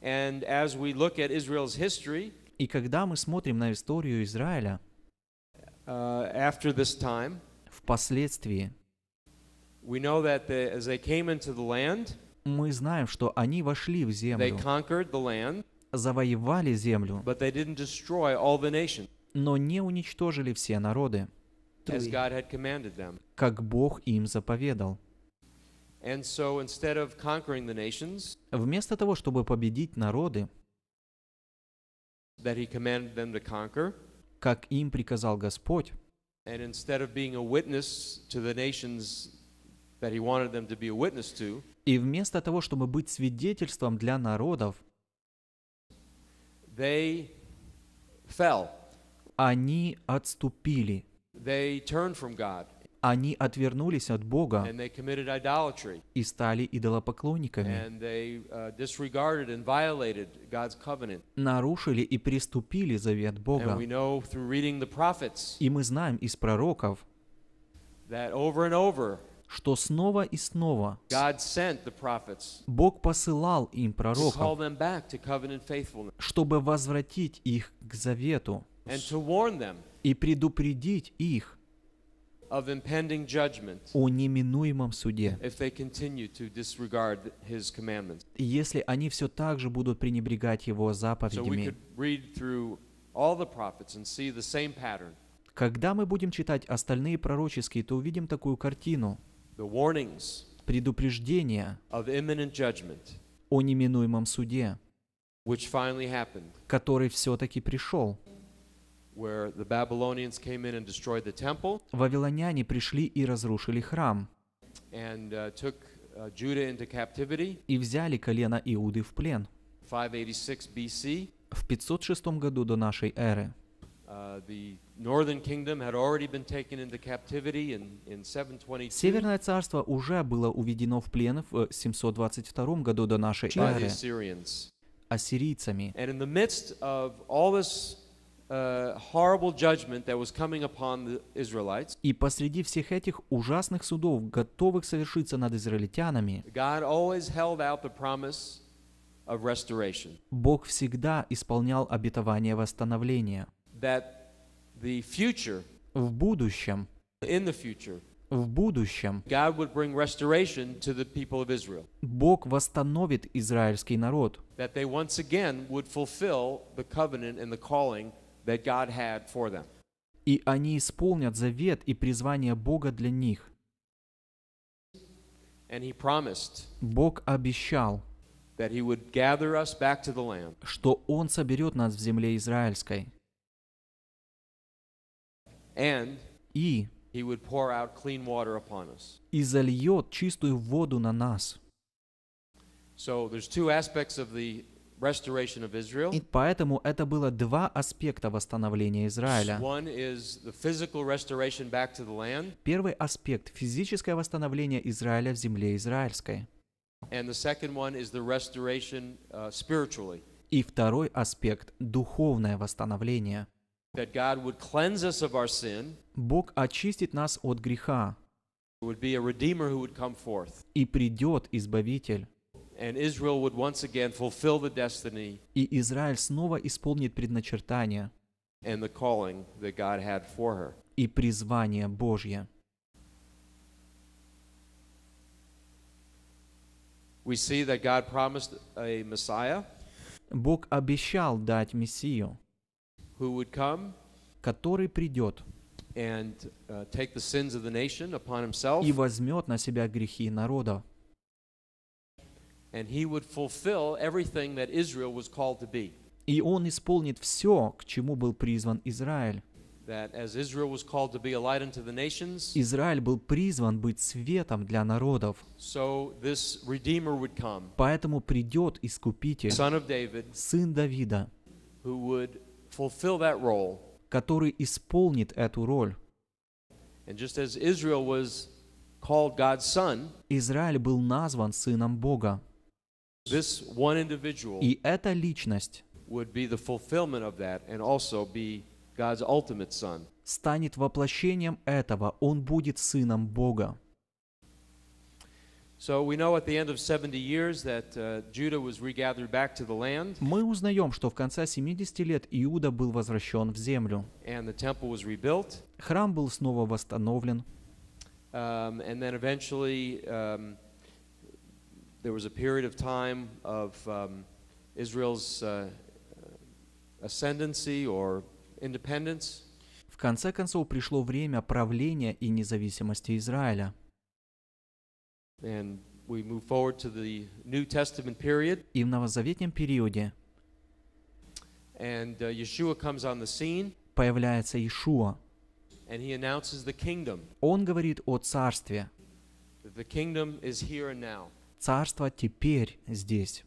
And as we look at Israel's history, и когда мы смотрим на историю Израиля, after this time, впоследствии, we know that the, as they came into the land, мы знаем, что они вошли в землю, they conquered the land, завоевали землю, but they didn't destroy all the nations, но не уничтожили все народы, as God had commanded them. как Бог им заповедал. And so instead of conquering the nations, вместо того, чтобы победить народы, that he commanded them to conquer. Как им приказал Господь. And instead of being a witness to the nations that he wanted them to be a witness to, и вместо того, чтобы быть свидетельством для народов, they fell. Они отступили. They turned from God. они отвернулись от Бога и стали идолопоклонниками, uh, нарушили и приступили завет Бога. И мы знаем из пророков, что снова и снова Бог посылал им пророков, чтобы возвратить их к завету и предупредить их of impending judgment, о неминуемом суде, if they continue to disregard his commandments. если они все так же будут пренебрегать Его заповедями. Когда мы будем читать остальные пророческие, то увидим такую картину. Предупреждение о неминуемом суде, который все-таки пришел. Вавилоняне пришли и разрушили храм. Uh, uh, и взяли колено Иуды в плен. В 506 году до нашей эры. Uh, Северное царство уже было уведено в плен в 722 э, году до нашей эры ассирийцами. Э, И посреди всех этих ужасных судов, готовых совершиться над израильтянами, Бог всегда исполнял обетование восстановления. в будущем, в будущем Бог восстановит израильский народ, that God had for them. И они исполнят завет и призвание Бога для них. And he promised Бог обещал, that he would gather us back to the land. что Он соберет нас в земле израильской. And и he would pour out clean water upon us. и зальет чистую воду на нас. So there's two aspects of the и поэтому это было два аспекта восстановления Израиля. Первый аспект — физическое восстановление Израиля в земле израильской. Uh, И второй аспект — духовное восстановление. Бог очистит нас от греха. И придет Избавитель. И Израиль снова исполнит предначертание и призвание Божье. We see that God promised a Messiah, Бог обещал дать Мессию, who would come, который придет and, uh, take the sins of the nation upon himself, и возьмет на себя грехи народа. И он исполнит все, к чему был призван Израиль. Израиль был призван быть светом для народов. Поэтому придет Искупитель, Сын Давида, который исполнит эту роль. Израиль был назван Сыном Бога. И эта личность станет воплощением этого. Он будет Сыном Бога. Uh, Мы узнаем, что в конце 70 лет Иуда был возвращен в землю. Храм был снова восстановлен. Um, and then eventually, um, there was a period of time of um, Israel's uh, ascendancy or independence. В конце концов пришло время правления и независимости Израиля. And we move forward to the New Testament period. И в новозаветном периоде. And uh, Yeshua comes on the scene. Появляется Иешуа. And he announces the kingdom. Он говорит о царстве. The kingdom is here and now царство теперь здесь.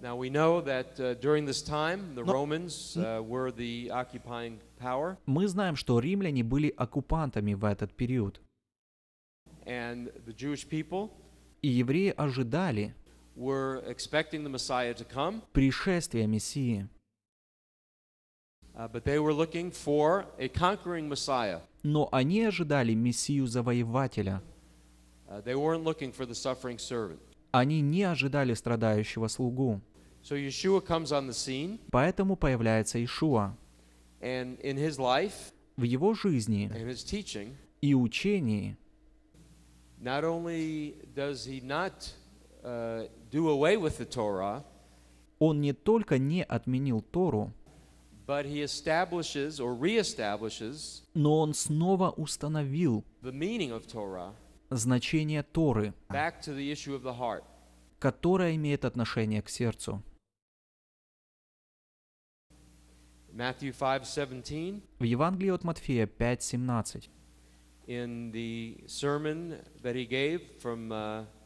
Now we know that uh, during this time the Romans uh, were the occupying power. Мы знаем, что римляне были оккупантами в этот период. And the Jewish people и евреи ожидали were expecting the Messiah to come. пришествия Мессии. Uh, but they were looking for a conquering Messiah. Но они ожидали Мессию завоевателя. Uh, they weren't looking for the suffering servant. Они не ожидали страдающего слугу. So Yeshua comes on the scene, Поэтому появляется Ишуа. And in his life, в его жизни and his teaching, и учении not only does he not uh, do away with the Torah, он не только не отменил Тору, but he establishes or reestablishes но он снова установил the meaning of Torah, значение Торы, которая имеет отношение к сердцу. В Евангелии от Матфея 5.17 in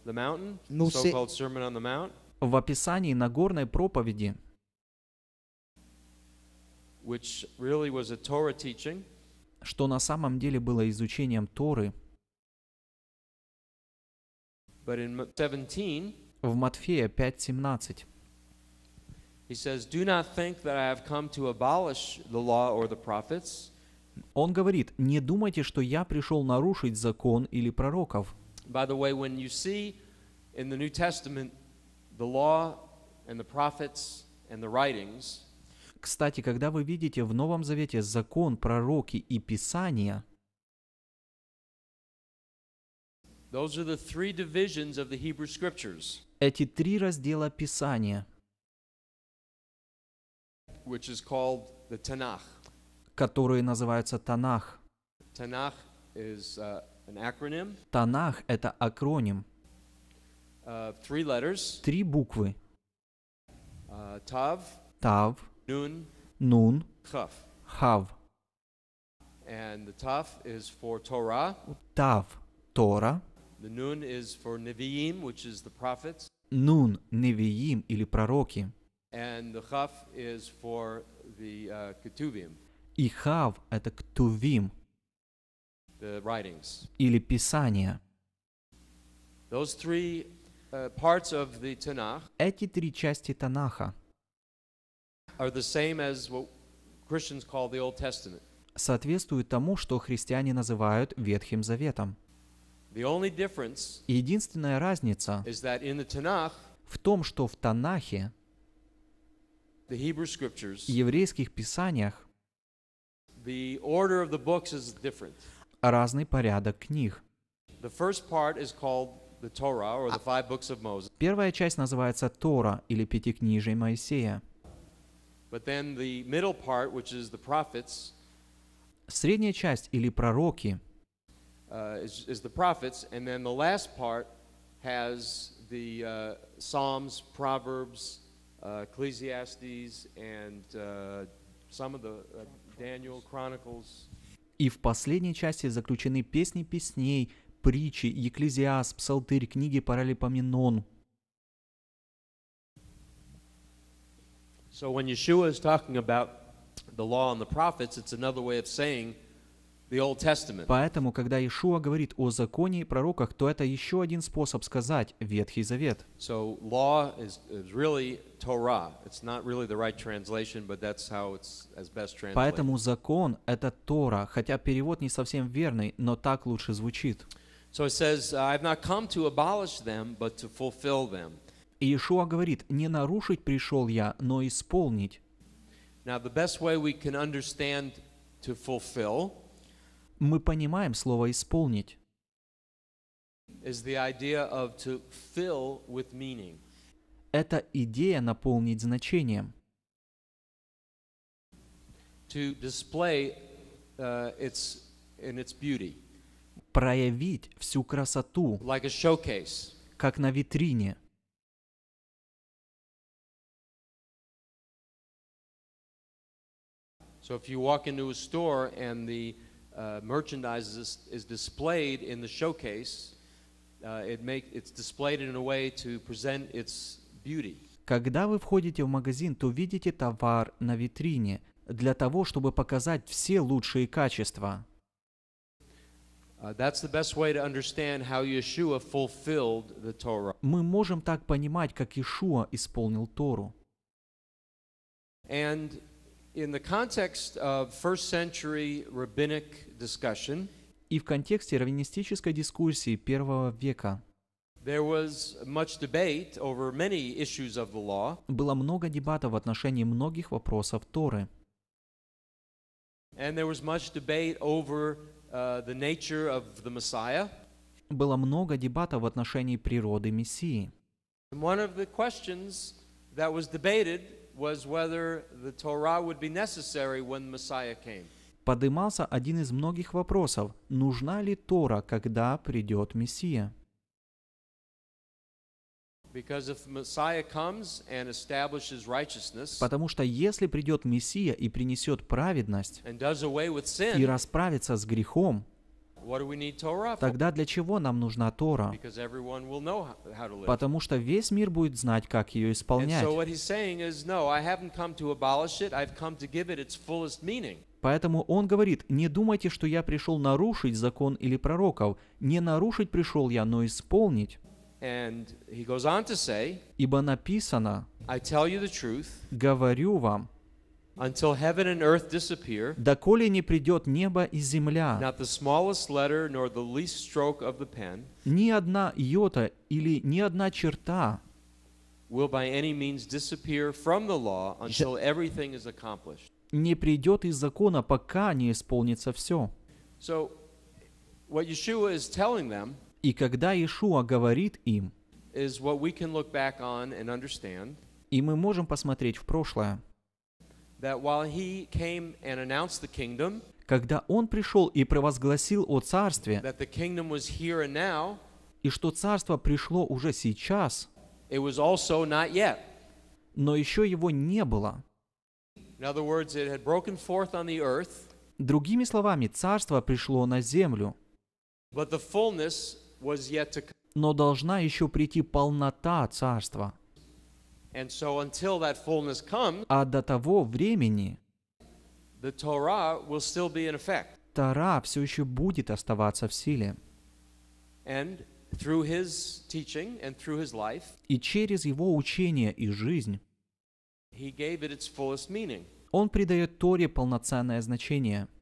uh, ну, В описании Нагорной проповеди, что на самом деле было изучением Торы, But in 17, в Матфея 5:17 He says, "Do not think that I have come to abolish the law or the prophets." Он говорит: "Не думайте, что я пришел нарушить закон или пророков." By the way, when you see in the New Testament the law and the prophets and the writings, кстати, когда вы видите в Новом Завете закон, пророки и Писания, Those are the three divisions of the Hebrew Scriptures, Эти три раздела Писания, which is called the Tanakh. которые называются Танах. Tanakh is uh, an acronym, Танах — это акроним, uh, three letters: три буквы uh, Tav, Тав, Nun, Нун, Chaf. Хав. And the Tav is for Torah, Тав, Тора, The nun is for Nevi'im, which is the prophets. Нун, Невиим или пророки. And the chaf is for the uh, ketuvim. И хав — это ктувим. The writings. Или писания. Those three uh, parts of the Tanakh Эти три части Танаха are the same as what Christians call the Old Testament. соответствуют тому, что христиане называют Ветхим Заветом. Единственная разница в том, что в Танахе, в еврейских писаниях, разный порядок книг. Первая часть называется Тора или Пятикнижие Моисея. Средняя часть или пророки — uh, is, is, the prophets, and then the last part has the uh, Psalms, Proverbs, uh, Ecclesiastes, and uh, some of the uh, Daniel Chronicles. И в последней части заключены песни песней, притчи, Екклезиас, Псалтырь, книги Паралипоменон. So when Yeshua is talking about the law and the prophets, it's another way of saying Поэтому, когда Иешуа говорит о законе и пророках, то это еще один способ сказать Ветхий Завет. Поэтому закон — это Тора, хотя перевод не совсем верный, но так лучше звучит. Uh, Иешуа говорит, не нарушить пришел я, но исполнить. Now the best way we can understand to fulfill мы понимаем слово «исполнить». Это идея наполнить значением. To display, uh, its, in its beauty. Проявить всю красоту, like a showcase. как на витрине. So if you walk into a store and the uh, merchandise is, is displayed in the showcase, uh, it make, it's displayed in a way to present its beauty. Когда вы входите в магазин, то видите товар на витрине для того, чтобы показать все лучшие качества. Мы можем так понимать, как Иешуа исполнил Тору. And In the context of first century rabbinic discussion, и в контексте раввинистической дискуссии первого века There was much debate over many issues of the law. Было много дебатов в отношении многих вопросов Торы. And there was much debate over uh, the nature of the Messiah. Было много дебатов в отношении природы Мессии. And one of the questions that was debated was whether the Torah would be necessary when Messiah came. Подымался один из многих вопросов, нужна ли Тора, когда придет Мессия. Потому что если придет Мессия и принесет праведность и расправится с грехом, Тогда для чего нам нужна Тора? Потому что весь мир будет знать, как ее исполнять. Поэтому он говорит, не думайте, что я пришел нарушить закон или пророков. Не нарушить пришел я, но исполнить. Ибо написано, говорю вам, Until heaven and earth disappear, доколе не придет небо и земля, not the smallest letter nor the least stroke of the pen, ни одна йота или ни одна черта will by any means disappear from the law until everything is accomplished. не придет из закона, пока не исполнится все. So, what Yeshua is telling them, и когда Иешуа говорит им, is what we can look back on and understand, и мы можем посмотреть в прошлое, когда Он пришел и провозгласил о Царстве, и что Царство пришло уже сейчас, но еще его не было. Другими словами, Царство пришло на землю, но должна еще прийти полнота Царства. А до того времени Тора все еще будет оставаться в силе. И через его учение и жизнь он придает Торе полноценное значение –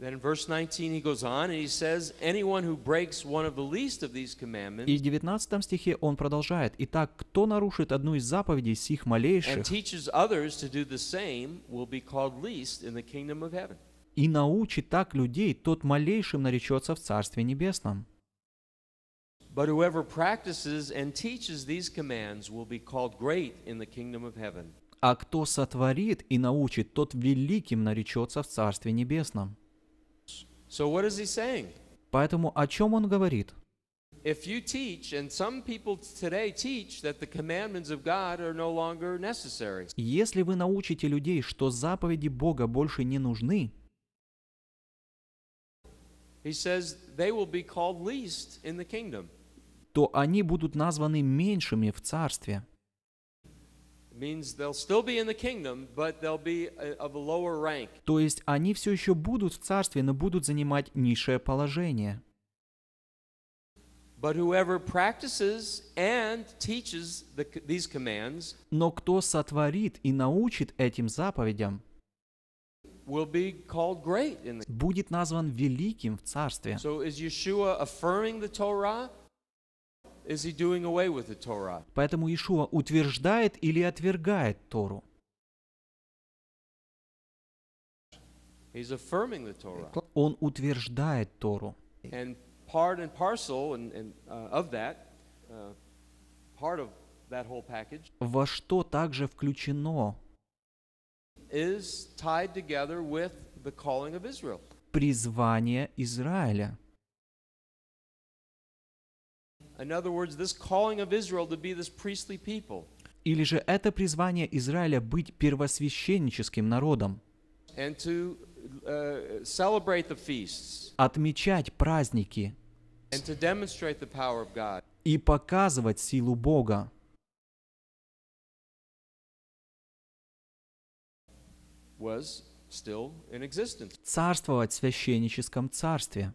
Then in verse 19 he goes on and he says, anyone who breaks one of the least of these commandments. И в 19 стихе он продолжает: Итак, кто нарушит одну из заповедей сих малейших? And teaches others to do the same will be called least in the kingdom of heaven. И научит так людей, тот малейшим наречется в царстве небесном. But whoever practices and teaches these commands will be called great in the kingdom of heaven. А кто сотворит и научит, тот великим наречется в Царстве Небесном. So what is he saying? Поэтому о чем он говорит? If you teach, and some people today teach that the commandments of God are no longer necessary. Если вы научите людей, что заповеди Бога больше не нужны, he says they will be called least in the kingdom. то они будут названы меньшими в царстве. То есть они все еще будут в царстве, но будут занимать низшее положение. Но кто сотворит и научит этим заповедям, будет назван великим в царстве. So is Yeshua affirming the Torah? Поэтому Ишуа утверждает или отвергает Тору. Он утверждает Тору. Во что также включено призвание Израиля. In other words, this calling of Israel to be this priestly people. Или же это призвание Израиля быть первосвященническим народом. And to, uh, celebrate the feasts. Отмечать праздники. And to demonstrate the power of God. И показывать силу Бога. Was still in existence. Царствовать в священническом царстве.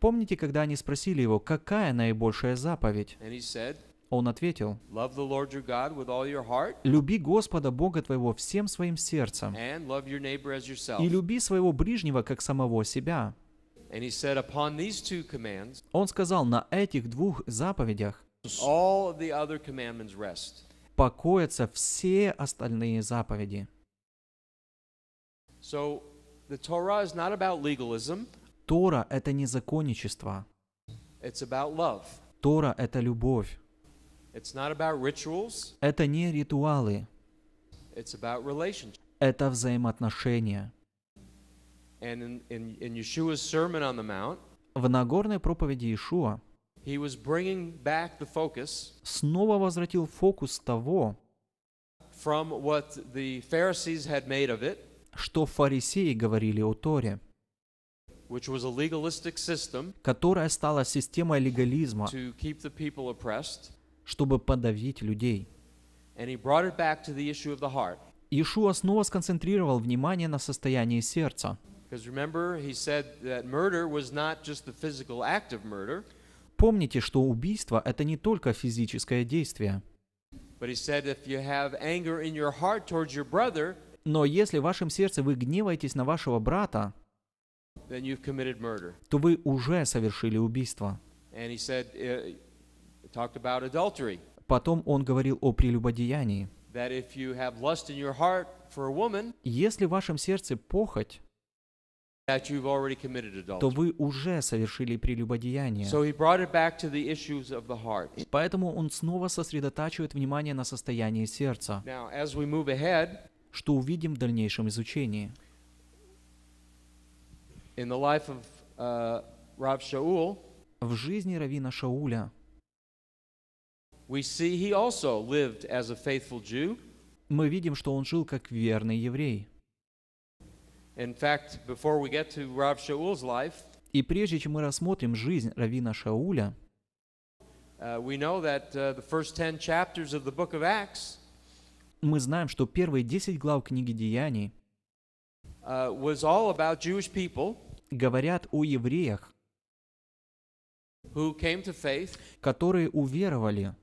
Помните, когда они спросили его, какая наибольшая заповедь? Он ответил, «Люби Господа Бога твоего всем своим сердцем и люби своего ближнего, как самого себя». Он сказал, «На этих двух заповедях покоятся все остальные заповеди». Тора — это не законничество. Тора — это любовь. Это не ритуалы. Это взаимоотношения. В Нагорной проповеди Иешуа снова возвратил фокус того, что фарисеи говорили о Торе, которая стала системой легализма, чтобы подавить людей. Иешуа снова сконцентрировал внимание на состоянии сердца. Помните, что убийство — это не только физическое действие. But he said, if you have anger in your heart towards your brother, но если в вашем сердце вы гневаетесь на вашего брата, то вы уже совершили убийство. Uh, Потом он говорил о прелюбодеянии. Если в вашем сердце похоть, то вы уже совершили прелюбодеяние. Поэтому он снова сосредотачивает внимание на состоянии сердца что увидим в дальнейшем изучении. In the life of, uh, Rav Shaul, в жизни Равина Шауля we see he also lived as a faithful Jew. мы видим, что он жил как верный еврей. In fact, before we get to Rav Shaul's life, и прежде чем мы рассмотрим жизнь Равина Шауля, uh, we know that uh, the first 10 chapters of the book of Acts мы знаем, что первые 10 глав книги Деяний uh, говорят о евреях, которые уверовали,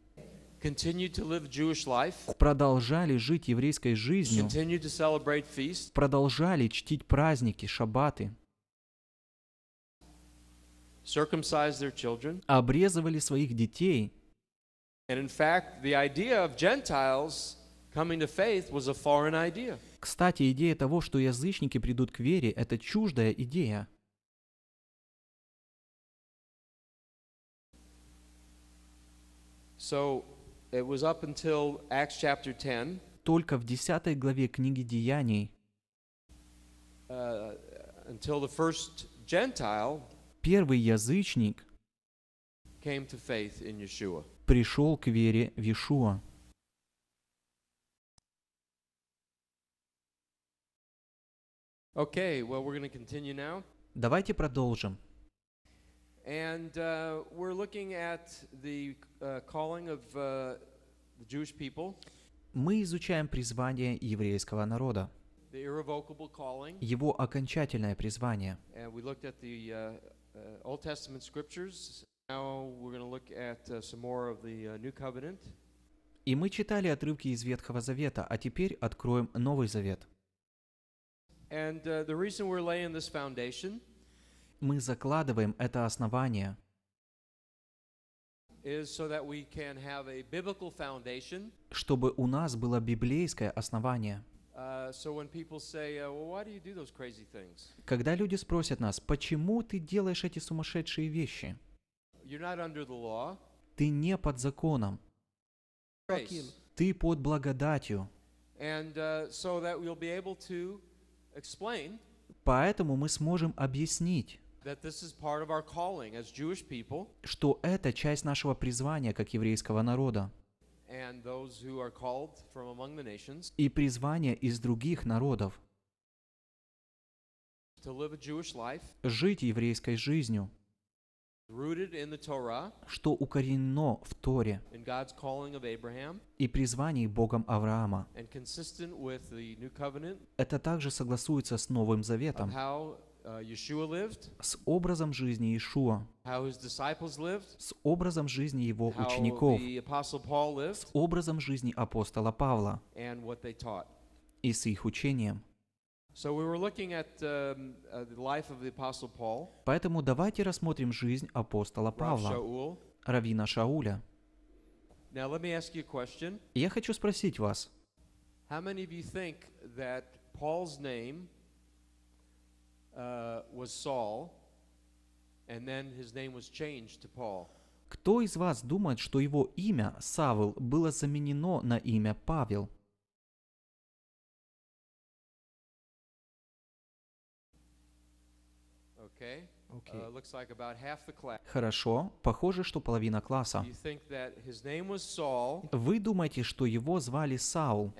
продолжали жить еврейской жизнью, продолжали чтить праздники, шаббаты, обрезывали своих детей. And in fact, the idea of Gentiles кстати, идея того, что язычники придут к вере, это чуждая идея. So, it was up until Acts chapter 10, Только в 10 главе книги Деяний uh, until the first Gentile первый язычник came to faith in Yeshua. пришел к вере в Иешуа. Okay, well, we're going to continue now. Давайте продолжим. And uh, we're looking at the uh, calling of uh, the Jewish people. Мы изучаем призвание еврейского народа. The irrevocable calling. Его окончательное призвание. And we looked at the uh, uh, Old Testament scriptures. Now we're going to look at uh, some more of the uh, New Covenant. И мы читали отрывки из Ветхого Завета, а теперь откроем Новый Завет. And uh, the reason we're laying this foundation мы закладываем это основание – чтобы у нас было библейское основание. Uh, uh, Когда люди спросят нас, почему ты делаешь эти сумасшедшие вещи? Ты не под законом. Ты под благодатью. And uh, so that we'll be able to Поэтому мы сможем объяснить, что это часть нашего призвания как еврейского народа и призвание из других народов жить еврейской жизнью что укоренено в Торе и призвании Богом Авраама. Это также согласуется с Новым Заветом, uh, с образом жизни Иешуа, с образом жизни его учеников, с образом жизни апостола Павла и с их учением. Поэтому давайте рассмотрим жизнь апостола Павла, равина Шауля. Я хочу спросить вас, Paul's name uh, was Saul, and then his name was changed to Paul. Кто из вас думает, что его имя Савл было заменено на имя Павел? Uh, Хорошо, похоже, что половина класса. Вы думаете, что его звали Саул.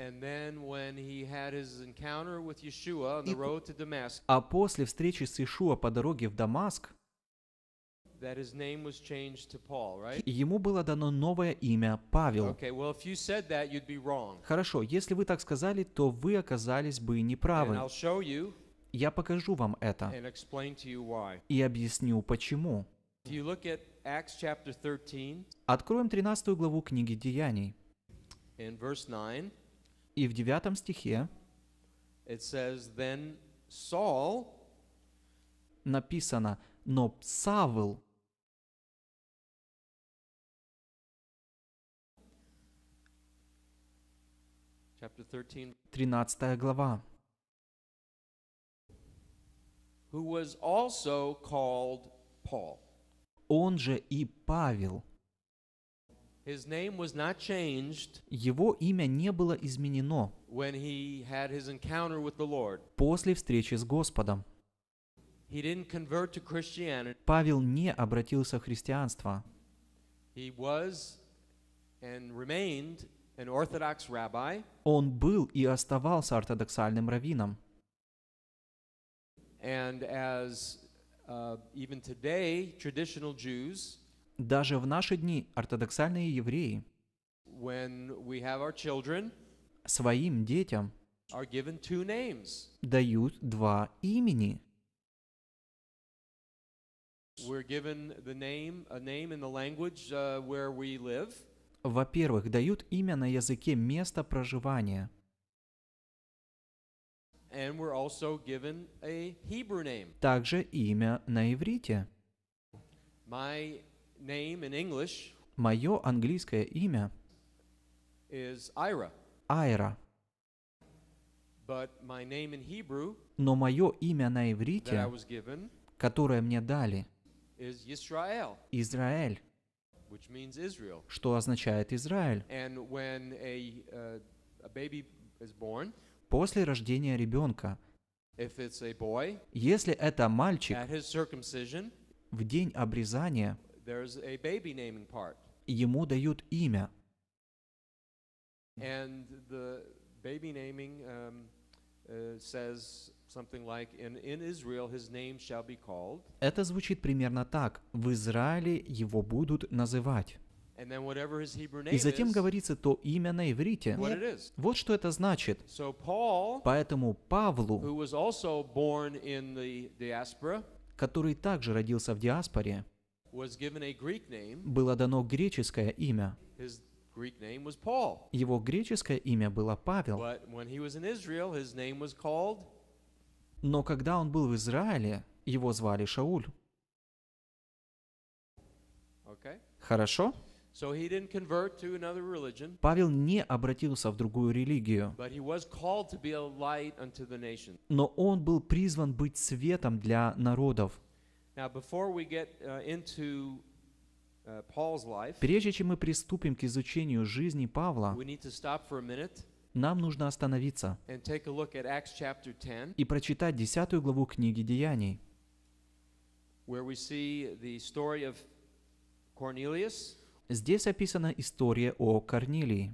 И... А после встречи с Ишуа по дороге в Дамаск, Ему было дано новое имя Павел. Хорошо, если вы так сказали, то вы оказались бы неправы. Я покажу вам это и объясню почему. Откроем 13 главу книги Деяний. И в 9 стихе написано, но Савл Тринадцатая глава who was also called Paul. Он же и Павел. His name was not changed Его имя не было изменено when he had his encounter with the Lord. после встречи с Господом. He didn't convert to Christianity. Павел не обратился в христианство. He was and remained an orthodox rabbi. Он был и оставался ортодоксальным раввином. And as uh, even today, traditional Jews, даже в наши дни ортодоксальные евреи when we have our children, своим детям are given two names. дают два имени. We're given the name, a name in the language uh, where we live. Во-первых, дают имя на языке места проживания – And we're also given a Hebrew name. Также имя на иврите. My name in English Мое английское имя is Ira, Айра, but my name in Hebrew но мое имя на that I иврите, was given которое мне дали, is Yisrael, Израиль, which means Israel. что означает Израиль. And when a, uh, a baby is born, после рождения ребенка. Если это мальчик, в день обрезания ему дают имя. Um, uh, это звучит примерно так. В Израиле его будут называть. И затем говорится то имя на иврите. Вот что это значит. Поэтому Павлу, который также родился в диаспоре, было дано греческое имя. Его греческое имя было Павел. Но когда он был в Израиле, его звали Шауль. Хорошо? Павел не обратился в другую религию, но он был призван быть светом для народов. Uh, uh, Прежде чем мы приступим к изучению жизни Павла, нам нужно остановиться и прочитать 10 главу книги Деяний, where we see the story Здесь описана история о Корнилии,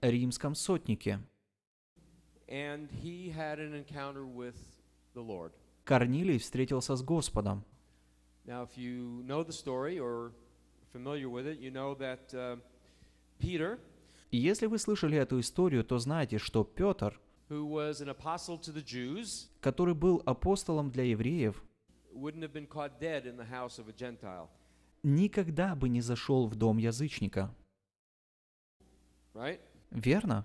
римском сотнике. Корнилий встретился с Господом. Если вы слышали эту историю, то знаете, что Петр, который был апостолом для евреев, никогда бы не зашел в дом язычника. Right? Верно?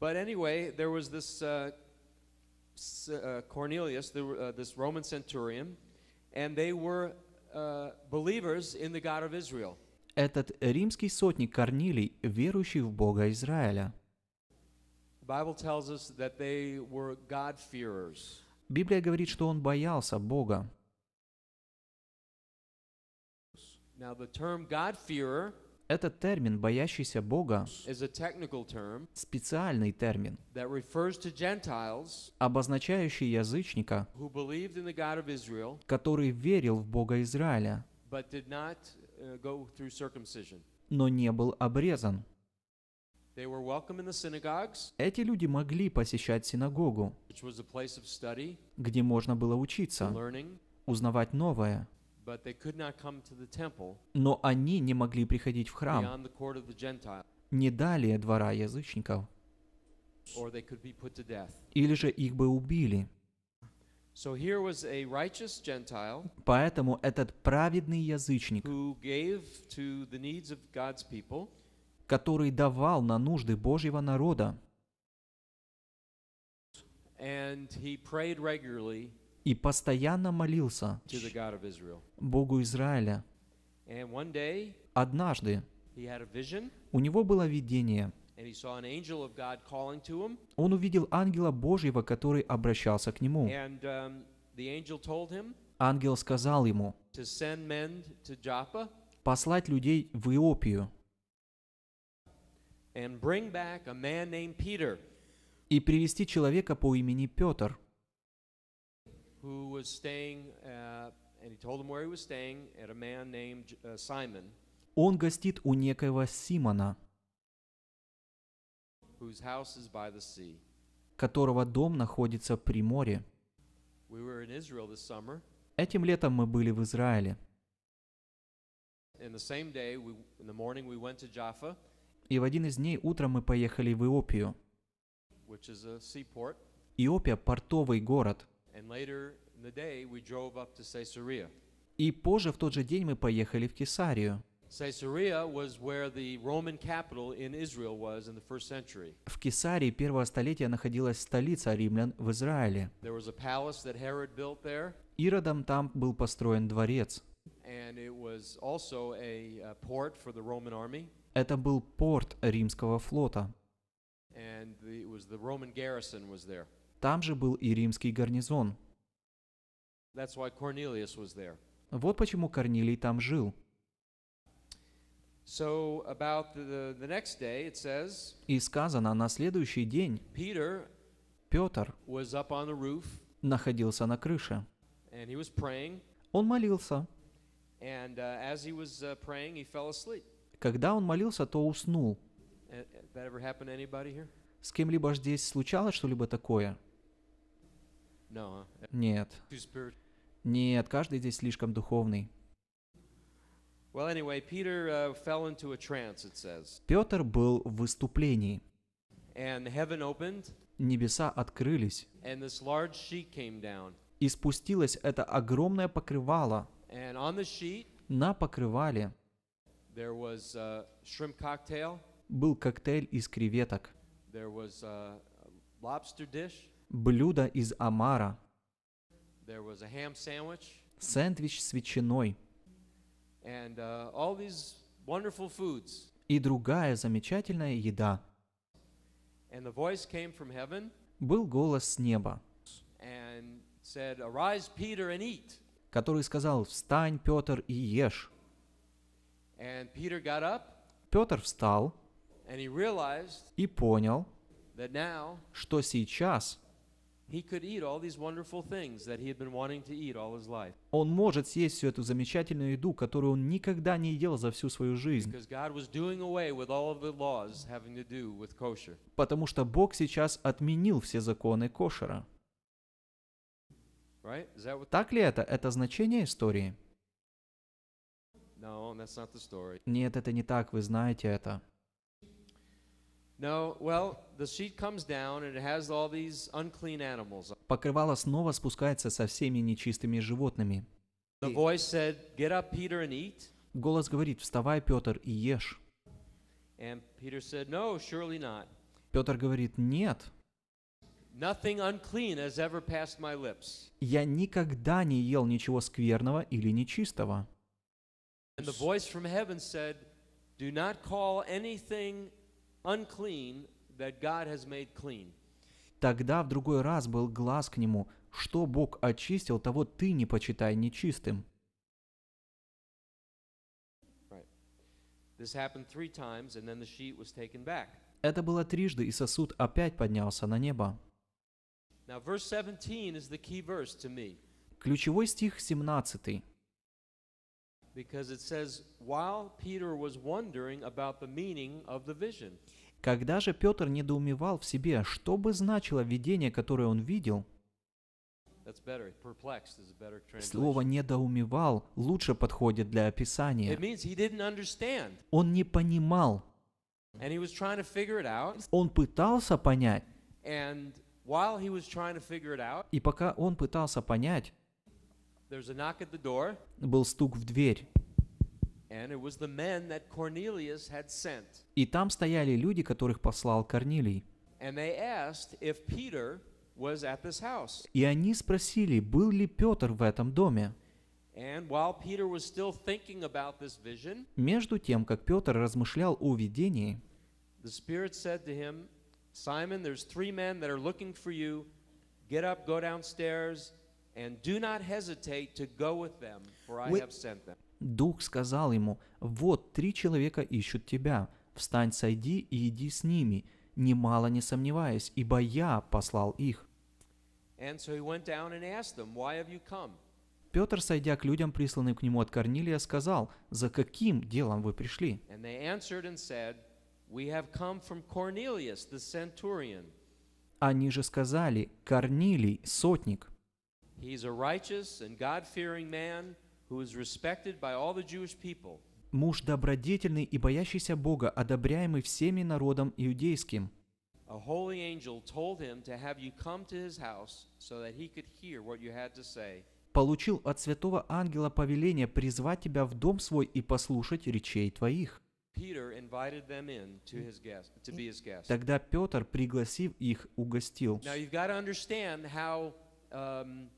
But anyway, there was this uh, uh, Cornelius, the, uh, this Roman centurion, and they were uh, believers in the God of Israel. Этот римский сотник Корнилий, верующий в Бога Израиля. Bible tells us that they were God-fearers. Библия говорит, что он боялся Бога. Этот термин «боящийся Бога» — специальный термин, обозначающий язычника, который верил в Бога Израиля, uh, но не был обрезан. Эти люди могли посещать синагогу, где можно было учиться, узнавать новое — но они не могли приходить в храм не далее двора язычников. Или же их бы убили. Поэтому этот праведный язычник, который давал на нужды Божьего народа, и и постоянно молился Богу Израиля. Однажды у него было видение. Он увидел ангела Божьего, который обращался к нему. Um, Ангел сказал ему послать людей в Иопию и привести человека по имени Петр, who was staying at, and he told him where he was staying at a man named uh, Simon. Он гостит у некоего Симона, whose house is by the sea. которого дом находится при море. We were in Israel this summer. Этим летом мы были в Израиле. And the same day, we, in the morning, we went to Jaffa, И в один из дней утром мы поехали в Иопию. which is a seaport. Иопия – портовый город. И позже в тот же день мы поехали в Кесарию. В Кесарии первого столетия находилась столица римлян в Израиле. Иродом там был построен дворец. Это был порт римского флота. Там же был и римский гарнизон. Вот почему Корнилий там жил. И сказано, на следующий день Петр находился на крыше. Он молился. Uh, uh, Когда он молился, то уснул. Uh, С кем-либо здесь случалось что-либо такое? Нет. Нет, каждый здесь слишком духовный. Uh, Петр был в выступлении. Небеса открылись. И спустилось это огромное покрывало. На покрывале uh, был коктейль из креветок блюдо из омара, сэндвич с ветчиной uh, и другая замечательная еда. Был голос с неба, который сказал, «Встань, Петр, и ешь». Петр встал и понял, что сейчас он может съесть всю эту замечательную еду, которую он никогда не ел за всю свою жизнь. Потому что Бог сейчас отменил все законы кошера. Так ли это? Это значение истории? Нет, это не так, вы знаете это. No, well, the sheet comes down and it has all these unclean animals. Покрывало снова спускается со всеми нечистыми животными. The voice said, "Get up, Peter, and eat." Голос говорит: "Вставай, Петр, и ешь." And Peter said, "No, surely not." Петр говорит: "Нет." Nothing unclean has ever passed my lips. Я никогда не ел ничего скверного или нечистого. And the voice from heaven said, "Do not call anything Тогда в другой раз был глаз к нему, что Бог очистил, того ты не почитай нечистым. Это было трижды, и сосуд опять поднялся на небо. Ключевой стих 17. Because it says, while Peter was wondering about the meaning of the vision. Когда же Петр недоумевал в себе, что бы значило видение, которое он видел, Слово «недоумевал» лучше подходит для описания. Он не понимал. Он пытался понять. И пока он пытался понять, был стук в дверь. И там стояли люди, которых послал Корнилий. И они спросили, был ли Петр в этом доме. Между тем, как Петр размышлял о видении, Simon, there's three men that are looking for you. Get up, go downstairs, Дух сказал ему, «Вот три человека ищут тебя. Встань, сойди и иди с ними, немало не сомневаясь, ибо я послал их». Петр, сойдя к людям, присланным к нему от Корнилия, сказал, «За каким делом вы пришли?» Они же сказали, «Корнилий, сотник». He's a righteous and God-fearing man who is respected by all the Jewish people. Муж добродетельный и боящийся Бога, одобряемый всеми народом иудейским. A holy angel told him to have you come to his house so that he could hear what you had to say. Получил от святого ангела повеление призвать тебя в дом свой и послушать речей твоих. Тогда Петр, пригласив их, угостил. Now you've got to understand how um,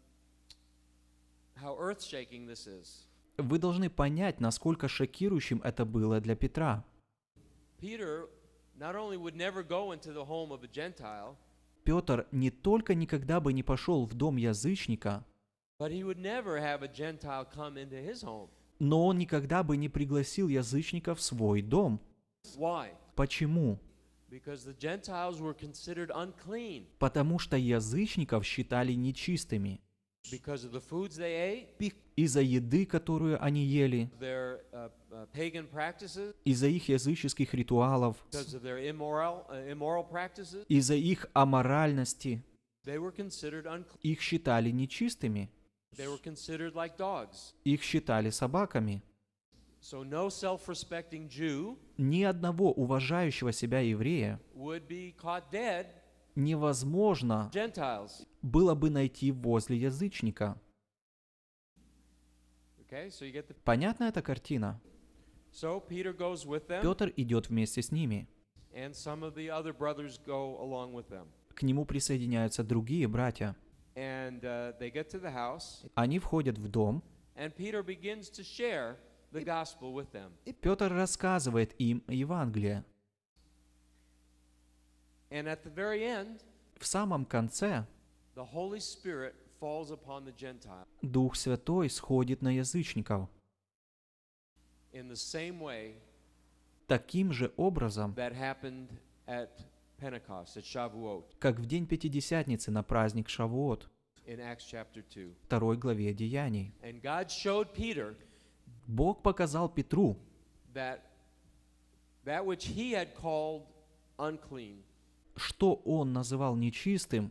вы должны понять, насколько шокирующим это было для Петра. Петр не только никогда бы не пошел в дом язычника, но он никогда бы не пригласил язычника в свой дом. Почему? Потому что язычников считали нечистыми из-за еды, которую они ели, uh, uh, из-за их языческих ритуалов, uh, из-за их аморальности, их считали нечистыми. Их считали собаками. Ни одного уважающего себя еврея невозможно было бы найти возле язычника. Понятна эта картина? Петр идет вместе с ними. К нему присоединяются другие братья. Uh, Они входят в дом. И Петр рассказывает им Евангелие. В самом конце Дух Святой сходит на язычников. Таким же образом, как в день Пятидесятницы на праздник Шавуот, второй главе Деяний. Бог показал Петру, что он называл нечистым,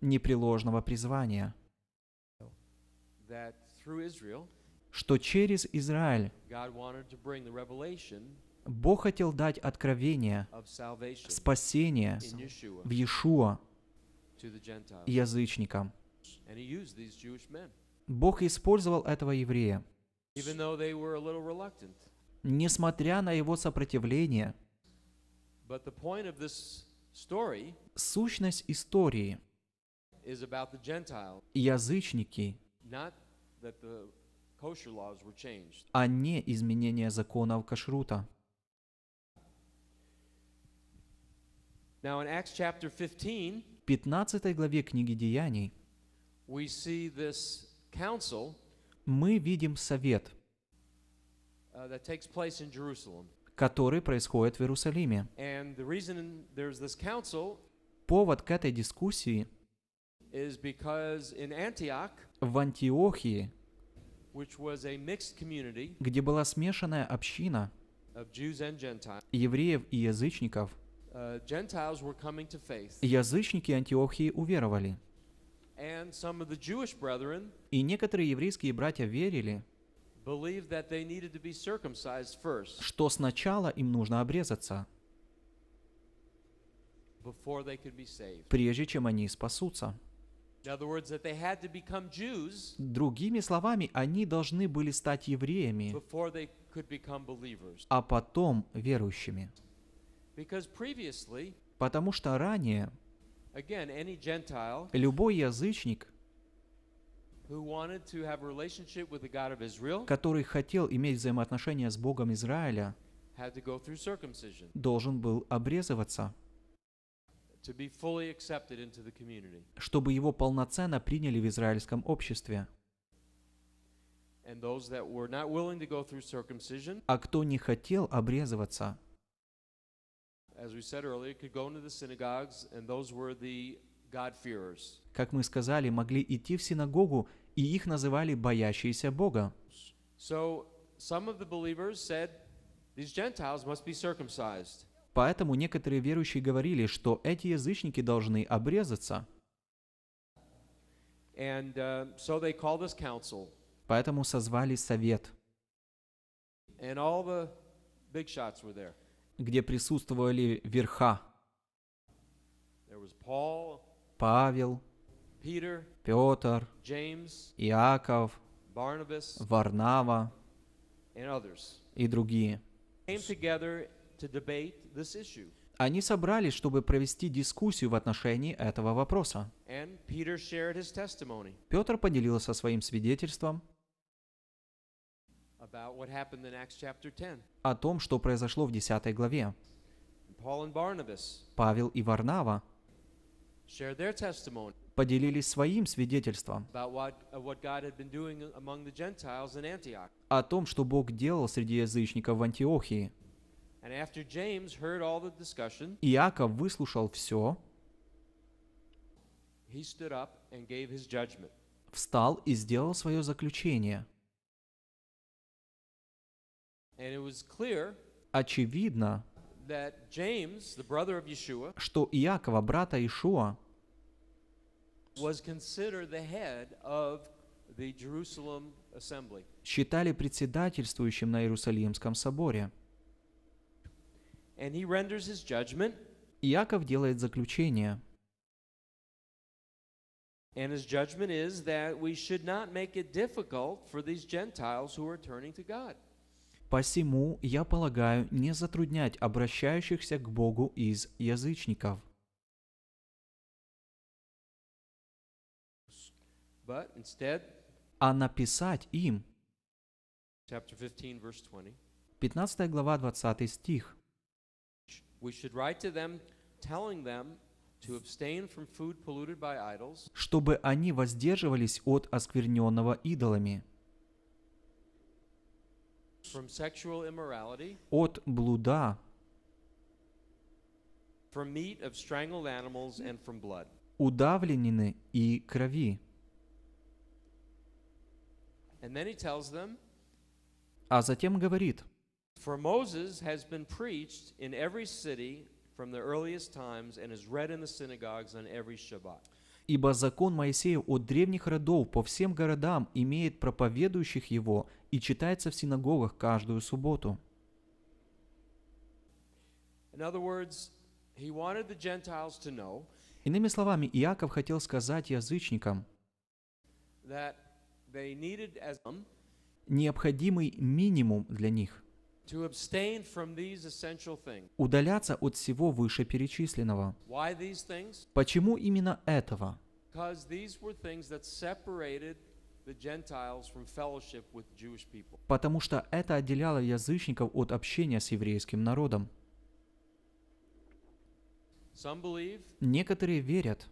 непреложного призвания, что через Израиль Бог хотел дать откровение, спасения в Иешуа язычникам. Бог использовал этого еврея. Несмотря на его сопротивление, Сущность истории язычники, а не изменение законов кашрута. В 15 главе книги Деяний мы видим совет, uh, который происходит в Иерусалиме. Повод к этой дискуссии в Антиохии, где была смешанная община евреев и язычников, uh, язычники Антиохии уверовали. И некоторые еврейские братья верили, что сначала им нужно обрезаться, прежде чем они спасутся. Другими словами, они должны были стать евреями, а потом верующими. Потому что ранее любой язычник который хотел иметь взаимоотношения с Богом Израиля, должен был обрезываться, чтобы его полноценно приняли в израильском обществе. А кто не хотел обрезываться, как мы сказали, могли идти в синагогу, и их называли боящиеся Бога. Поэтому некоторые верующие говорили, что эти язычники должны обрезаться. And, uh, so they called this council. Поэтому созвали совет, And all the big shots were there. где присутствовали верха. There was Paul, Павел, Петр, Иаков, Варнава и другие. Они собрались, чтобы провести дискуссию в отношении этого вопроса. Петр поделился своим свидетельством о том, что произошло в 10 главе. Павел и Варнава поделились своим свидетельством о том, что Бог делал среди язычников в Антиохии. Иаков выслушал все, встал и сделал свое заключение. Очевидно, что Иакова, брата Ишуа, считали председательствующим на Иерусалимском соборе. Иаков делает заключение. And his judgment is that we should not make it difficult for these Gentiles who are turning to God. Посему, я полагаю, не затруднять обращающихся к Богу из язычников. But instead, а написать им, 15, 20, 15 глава, 20 стих, we should write to them, telling them to abstain from food polluted by idols, чтобы они воздерживались от оскверненного идолами, from sexual immorality, от блуда, from meat of strangled animals and from blood. удавленины и крови. А затем говорит, For Moses has been preached in every city from the earliest times and is read in the synagogues on every Shabbat. Ибо закон Моисеев от древних родов по всем городам имеет проповедующих его и читается в синагогах каждую субботу. Иными словами, Иаков хотел сказать язычникам, that необходимый минимум для них удаляться от всего вышеперечисленного. Почему именно этого? Потому что это отделяло язычников от общения с еврейским народом. Некоторые верят,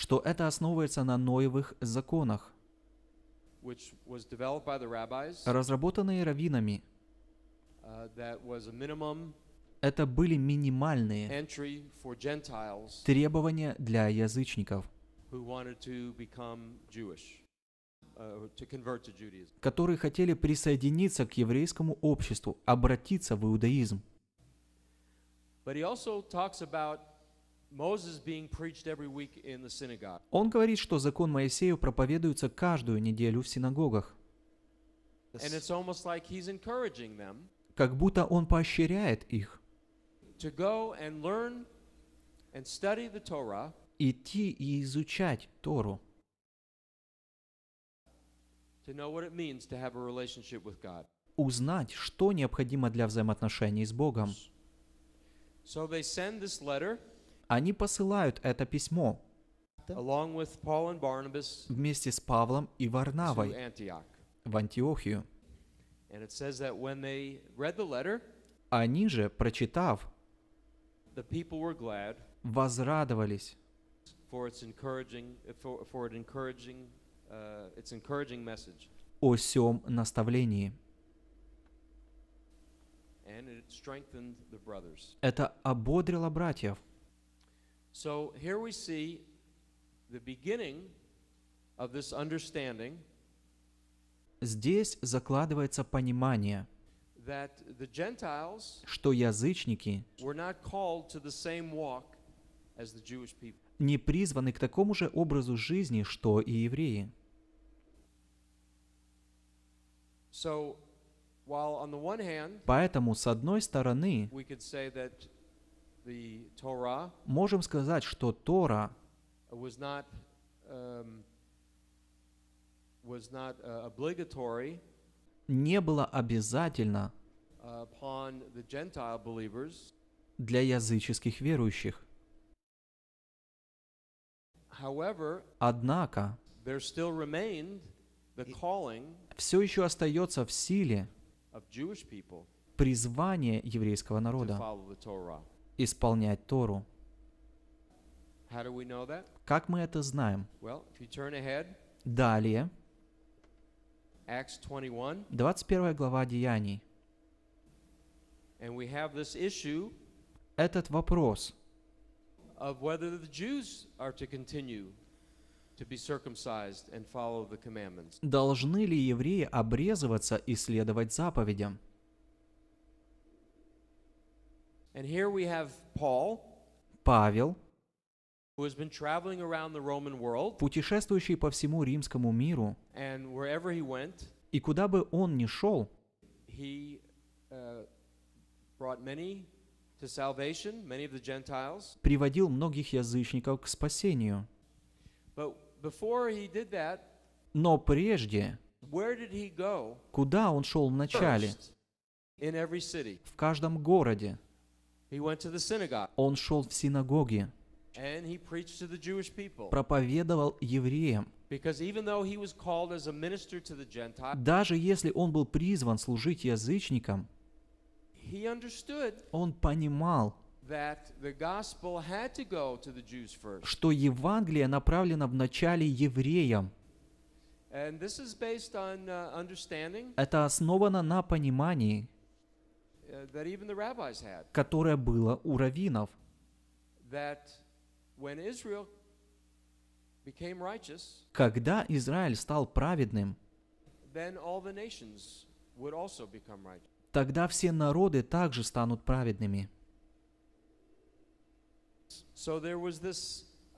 что это основывается на Ноевых законах, разработанные раввинами. Uh, это были минимальные требования для язычников, uh, которые хотели присоединиться к еврейскому обществу, обратиться в иудаизм. Он говорит, что закон Моисею проповедуется каждую неделю в синагогах. Как будто он поощряет их идти и изучать Тору, узнать, что необходимо для взаимоотношений с Богом. So they send this letter, они посылают это письмо вместе с Павлом и Варнавой в Антиохию. Они же, прочитав, возрадовались uh, о сем наставлении. Это ободрило братьев. So here we see the beginning of this understanding Здесь закладывается понимание, that the Gentiles что язычники were not called to the same walk as the Jewish people. не призваны к такому же образу жизни, что и евреи. So, while on the one hand, Поэтому, с одной стороны, we could say that можем сказать, что Тора эм, э, не была обязательна для языческих верующих. Однако, все еще остается в силе призвание еврейского народа исполнять Тору. Как мы это знаем? Далее, 21 глава Деяний. Этот вопрос Должны ли евреи обрезываться и следовать заповедям? And here we have Paul, Павел, who has been traveling around the Roman world, путешествующий по всему римскому миру, and wherever he went, и куда бы он ни шел, he uh, brought many to salvation, many of the Gentiles. приводил многих язычников к спасению. But before he did that, Но прежде, where did he go куда он шел вначале? first in every city? В каждом городе. Он шел в синагоги, проповедовал евреям. Даже если он был призван служить язычникам, он понимал, что Евангелие направлено вначале евреям. Uh, Это основано на понимании, Uh, которое было у раввинов, когда Израиль стал праведным, тогда все народы также станут праведными.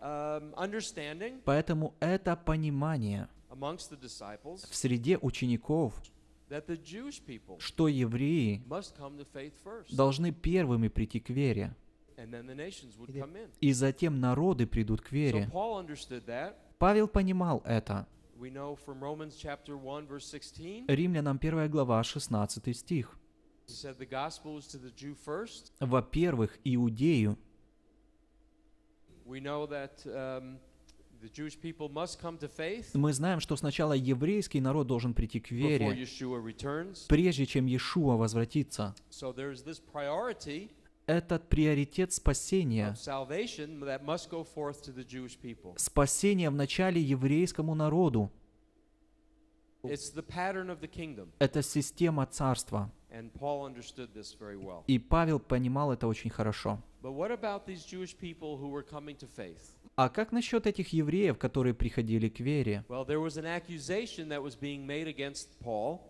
Um, Поэтому это понимание в среде учеников что евреи должны первыми прийти к вере. И затем народы придут к вере. Павел понимал это. Римлянам 1 глава, 16 стих. Во-первых, иудею. Мы знаем, что сначала еврейский народ должен прийти к вере, прежде чем Иешуа возвратится. Этот приоритет спасения, спасение вначале еврейскому народу, это система царства. И Павел понимал это очень хорошо. А как насчет этих евреев, которые приходили к вере?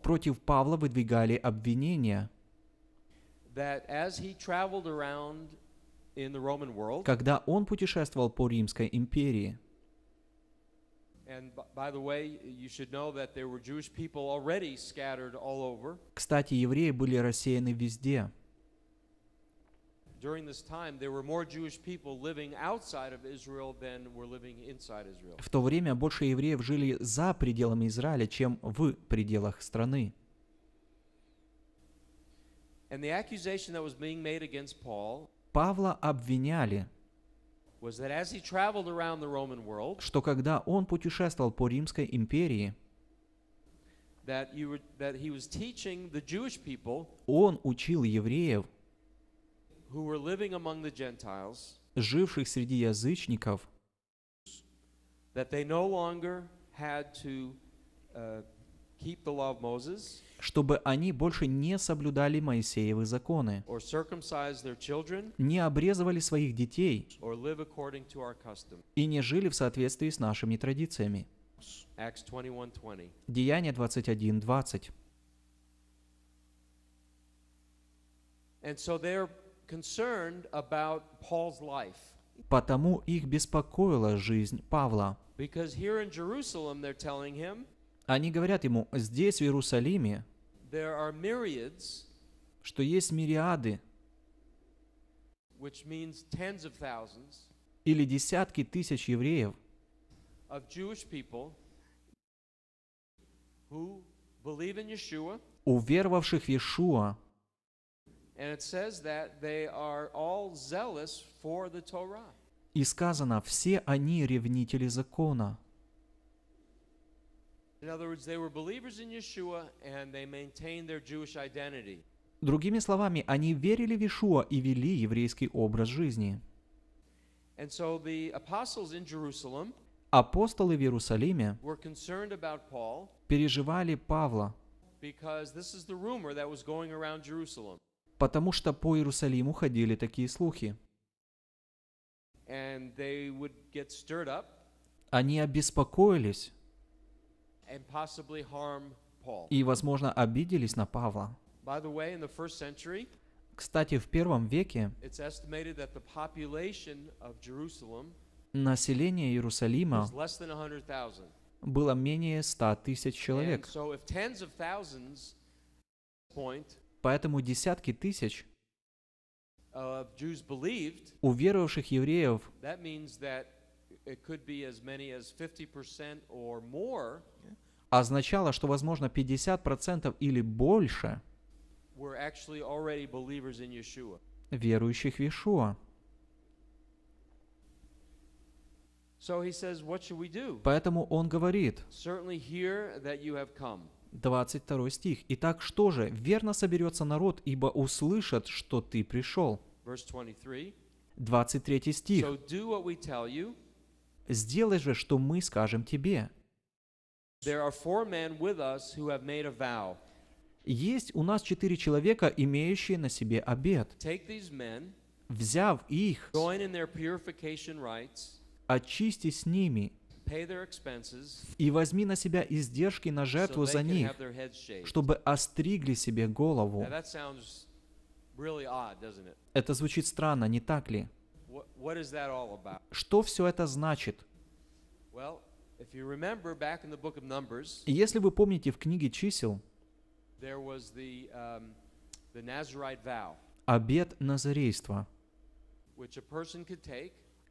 Против Павла выдвигали обвинения, когда он путешествовал по Римской империи. Кстати, евреи были рассеяны везде. В то время больше евреев жили за пределами Израиля, чем в пределах страны. Павла обвиняли, что когда он путешествовал по Римской империи, он учил евреев, who were living among the Gentiles, живших среди язычников, that they no longer had to uh, keep the law of Moses, чтобы они больше не соблюдали Моисеевы законы, or circumcise their children, не обрезывали своих детей or live according to our custom. и не жили в соответствии с нашими традициями. Acts 21, 20. Деяние 21.20 And so they're Потому их беспокоила жизнь Павла. Они говорят ему, здесь, в Иерусалиме, что есть мириады, или десятки тысяч евреев, уверовавших в Иешуа, и сказано, все они ревнители закона. Другими словами, они верили в Ишуа и вели еврейский образ жизни. Апостолы в Иерусалиме переживали Павла, потому что по Иерусалиму ходили такие слухи. Они обеспокоились и, возможно, обиделись на Павла. Кстати, в первом веке население Иерусалима было менее 100 тысяч человек. Поэтому десятки тысяч uh, уверовавших евреев означало, что, возможно, 50% или больше верующих в Иешуа. Поэтому он говорит, 22 стих. «Итак, что же? Верно соберется народ, ибо услышат, что ты пришел». 23 стих. «Сделай же, что мы скажем тебе». Есть у нас четыре человека, имеющие на себе обед Взяв их, очисти с ними и возьми на себя издержки на жертву за них, чтобы остригли себе голову. Это звучит странно, не так ли? Что все это значит? Если вы помните в книге чисел, um, обет назарейства,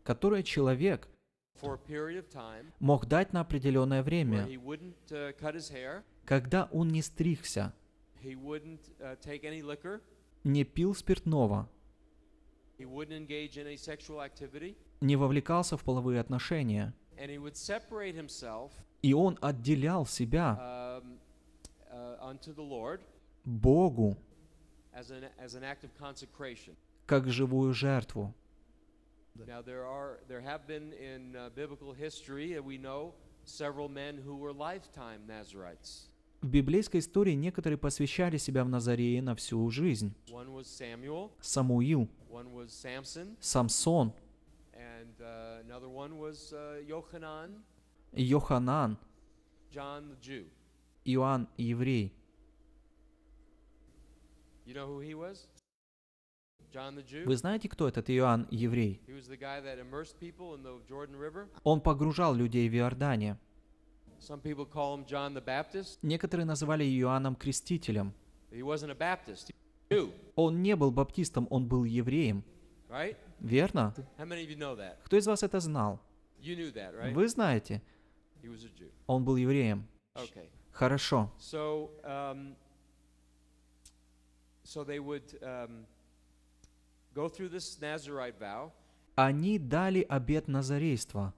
которое человек мог дать на определенное время, uh, когда он не стригся, uh, не пил спиртного, не вовлекался в половые отношения, и он отделял себя um, uh, Богу как живую жертву. Now there are there have been in uh, biblical history we know several men who were lifetime Nazarites. В библейской истории некоторые посвящали себя в Назарее на всю жизнь. Samuel, Самуил, Samson, Самсон, and, uh, was, uh, Йоханан, Йоханан Иоанн Еврей. You know вы знаете, кто этот Иоанн Еврей? Он погружал людей в Иордане. Некоторые называли Иоанном Крестителем. Он не был баптистом, он был евреем. Верно? Кто из вас это знал? Вы знаете. Он был евреем. Хорошо. Um, они дали обет назарейства.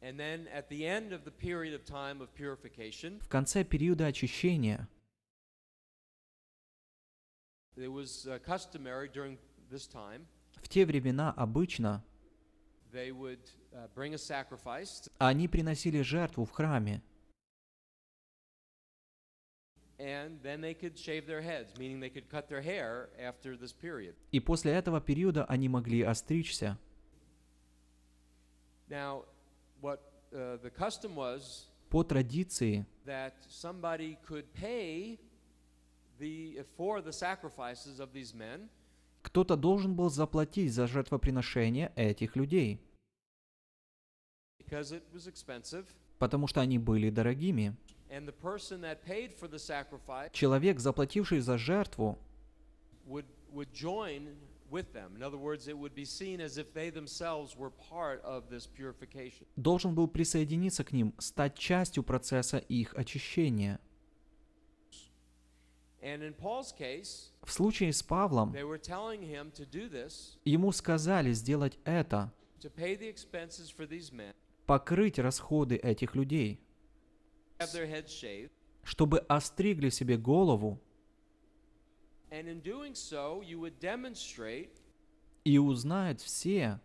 В конце периода очищения uh, в те времена обычно uh, они приносили жертву в храме. And then they could shave their heads, meaning they could cut their hair after this period. И после этого периода они могли остричься. Now, what uh, the custom was по традиции that somebody could pay the, for the sacrifices of these men. Кто-то должен был заплатить за жертвоприношение этих людей. Because it was expensive. Потому что они были дорогими. Человек, заплативший за жертву, должен был присоединиться к ним, стать частью процесса их очищения. В случае с Павлом, ему сказали сделать это, покрыть расходы этих людей – чтобы остригли себе голову, и узнают все,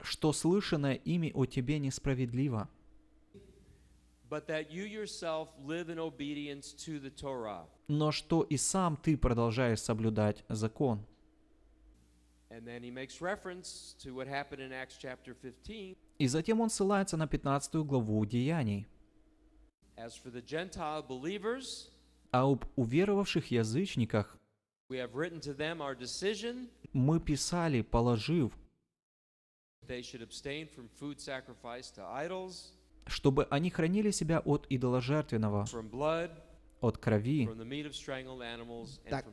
что слышанное ими о тебе несправедливо, но что и сам ты продолжаешь соблюдать закон. И затем он ссылается на 15 главу Деяний. А об уверовавших язычниках мы писали, положив, чтобы они хранили себя от идоложертвенного, от крови, так,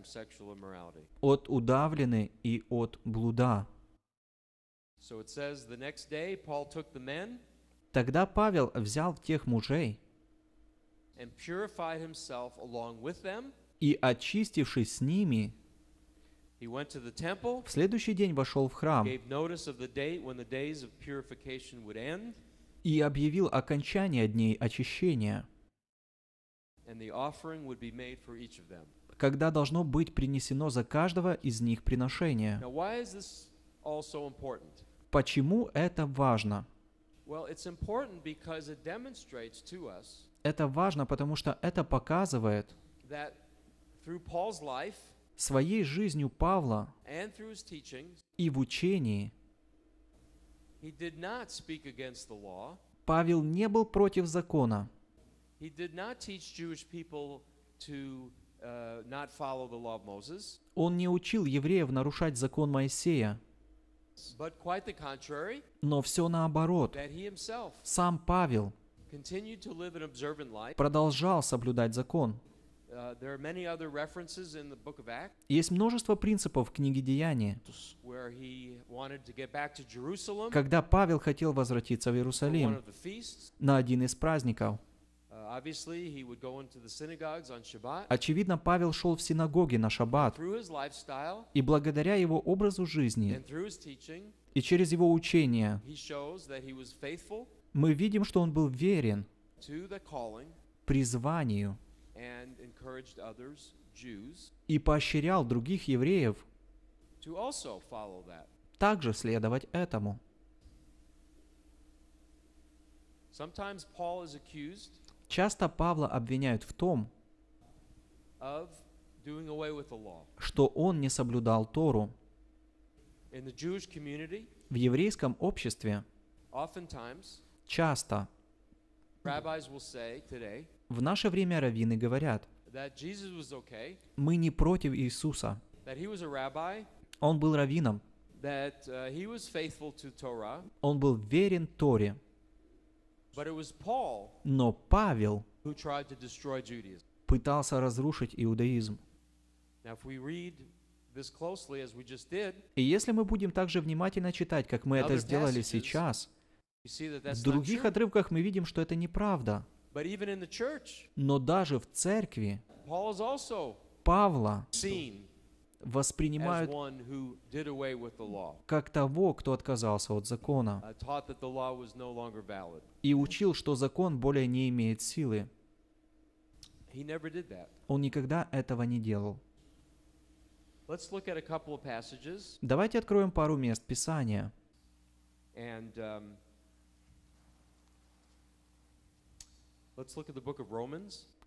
от удавлены и от блуда. Тогда Павел взял тех мужей и, очистившись с ними, в следующий день вошел в храм и объявил окончание дней очищения – когда должно быть принесено за каждого из них приношение. Почему это важно? Это важно, потому что это показывает своей жизнью Павла и в учении Павел не был против закона. He did not teach Jewish people to uh, not follow the law of Moses. Он не учил евреев нарушать закон Моисея. But quite the contrary, Но все наоборот. That he himself Сам Павел continued to live an observant life. продолжал соблюдать закон. Uh, there are many other references in the book of Acts, Есть множество принципов в книге Деяния, where he wanted to get back to Jerusalem когда Павел хотел возвратиться в for one Иерусалим of the feasts. на один из праздников. Очевидно, Павел шел в синагоги на шаббат, и благодаря его образу жизни и через его учение мы видим, что он был верен призванию и поощрял других евреев также следовать этому. Часто Павла обвиняют в том, что он не соблюдал Тору. В еврейском обществе часто в наше время раввины говорят, мы не против Иисуса, он был раввином, uh, он был верен Торе, но Павел пытался разрушить иудаизм. И если мы будем также внимательно читать, как мы это сделали сейчас, в других отрывках мы видим, что это неправда. Но даже в церкви Павла воспринимают как того, кто отказался от закона, и учил, что закон более не имеет силы. Он никогда этого не делал. Давайте откроем пару мест Писания. Um,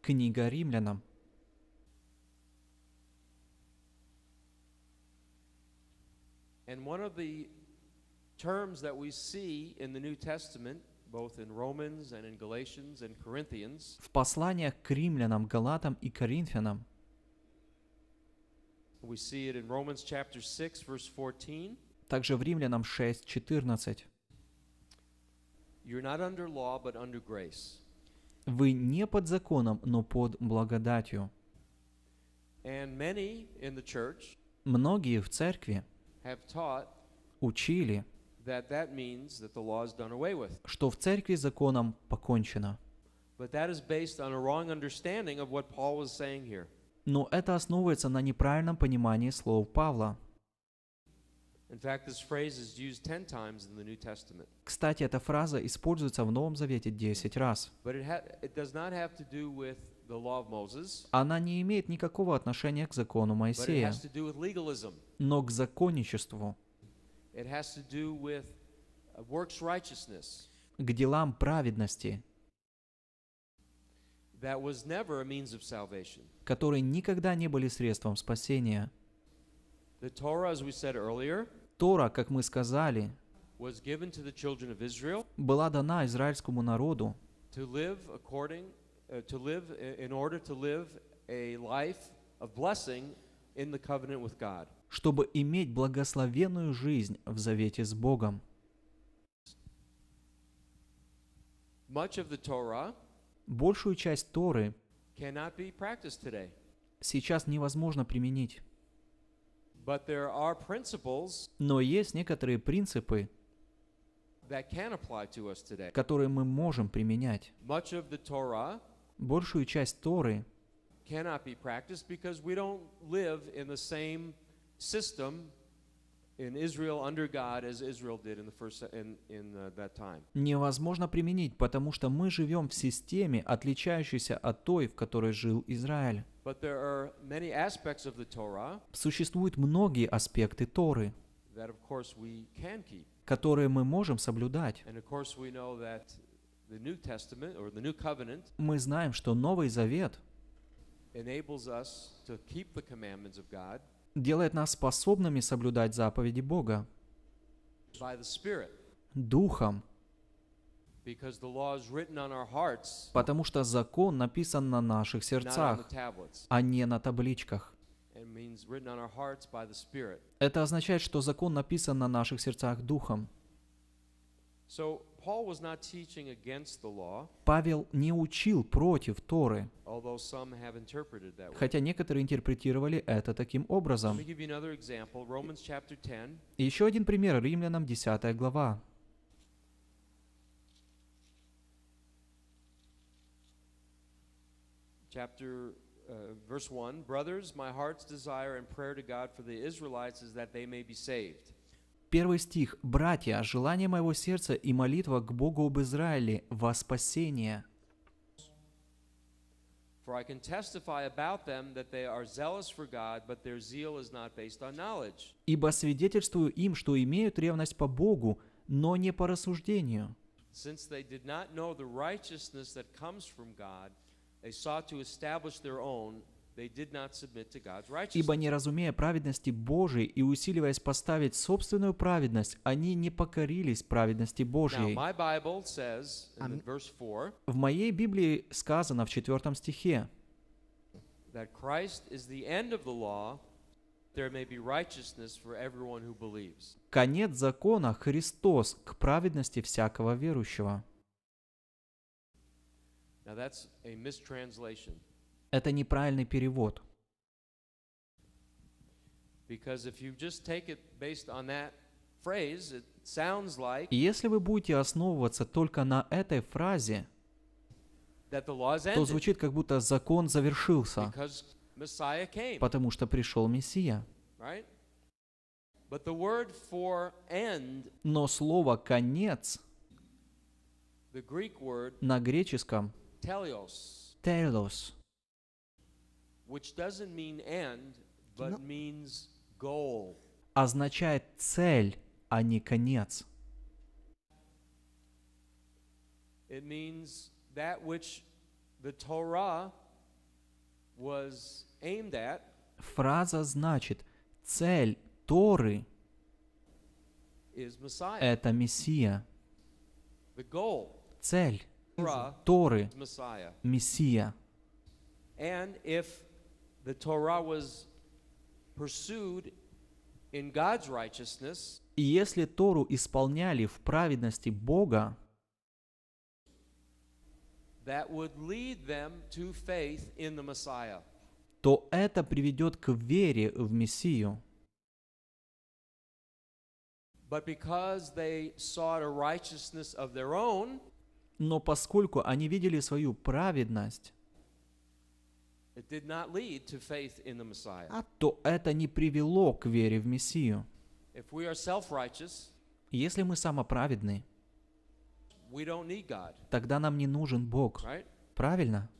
Книга Римлянам, And one of the terms that we see in the New Testament в посланиях к римлянам, галатам и коринфянам We see it in Romans chapter 6, verse 14. Также в Римлянам 6, 14. You're not under law, but under grace. Вы не под законом, но под благодатью. And many in the church, Многие в церкви учили, что в церкви законом покончено. Но это основывается на неправильном понимании слов Павла. Кстати, эта фраза используется в Новом Завете 10 раз она не имеет никакого отношения к закону Моисея, но к законничеству, uh, к делам праведности, которые никогда не были средством спасения. Тора, как мы сказали, была дана израильскому народу to live in order to live a life of blessing in the covenant with God. Чтобы иметь благословенную жизнь в завете с Богом. Much of the Torah Большую часть Торы cannot be practiced today. сейчас невозможно применить. But there are principles, Но есть некоторые принципы, that can apply to us today. которые мы можем применять. Much of the Torah большую часть Торы cannot be practiced because we don't live in the same system in Israel under God as Israel did in the first in in that time. Невозможно применить, потому что мы живем в системе, отличающейся от той, в которой жил Израиль. But there are many aspects of the Torah. Существуют многие аспекты Торы. That of course we can keep. которые мы можем соблюдать. And of course we know that мы знаем, что Новый Завет делает нас способными соблюдать заповеди Бога Духом, потому что закон написан на наших сердцах, а не на табличках. Это означает, что закон написан на наших сердцах Духом. Павел не учил против Торы, хотя некоторые интерпретировали это таким образом. еще один пример, Римлянам 10 глава. Chapter Uh, verse 1 Brothers, my heart's desire and prayer to God for the Israelites is that they may be saved. Первый стих. «Братья, желание моего сердца и молитва к Богу об Израиле во спасение». For I can testify about them that they are zealous for God, but their zeal is not based on knowledge. Ибо свидетельствую им, что имеют ревность по Богу, но не по рассуждению. Since they did not know the righteousness that comes from God, they sought to establish their own, Ибо не разумея праведности Божией и усиливаясь поставить собственную праведность, они не покорились праведности Божьей. В моей Библии сказано в 4 стихе, Конец закона Христос к праведности всякого верующего. Это неправильный перевод. если вы будете основываться только на этой фразе, то звучит, как будто закон завершился, потому что пришел Мессия. Но слово «конец» на греческом «телос» which doesn't mean end, but means goal. означает цель, а не конец. It means that which the Torah was aimed at. Фраза значит цель Торы – это Мессия. Цель Торы – Мессия. And if The Torah was pursued in God's righteousness. И если Тору исполняли в праведности Бога, that would lead them to faith in the Messiah. то это приведет к вере в Мессию. But because they sought a righteousness of their own, но поскольку они видели свою праведность, а то это не привело к вере в Мессию. Если мы самоправедны, тогда нам не нужен Бог. Правильно?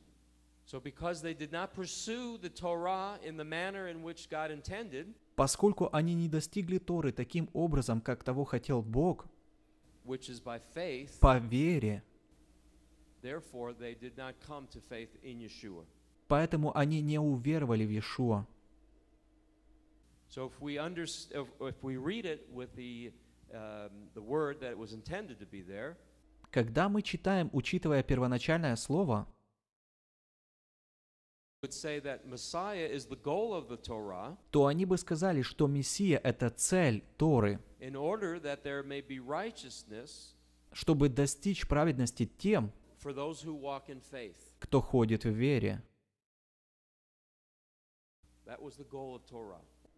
Поскольку они не достигли Торы таким образом, как того хотел Бог, по вере, Поэтому они не уверовали в Иешуа. Um, когда мы читаем, учитывая первоначальное слово, то они бы сказали, что Мессия — это цель Торы, чтобы достичь праведности тем, кто ходит в вере.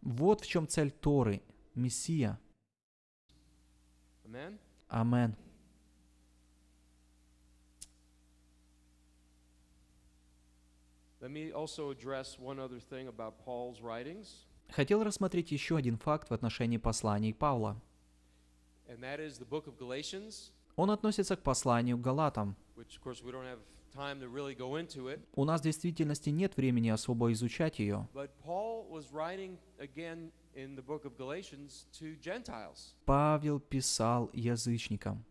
Вот в чем цель Торы, Мессия. Амен. Хотел рассмотреть еще один факт в отношении посланий Павла. Он относится к посланию к Галатам, у нас в действительности нет времени особо изучать ее. Павел писал язычникам.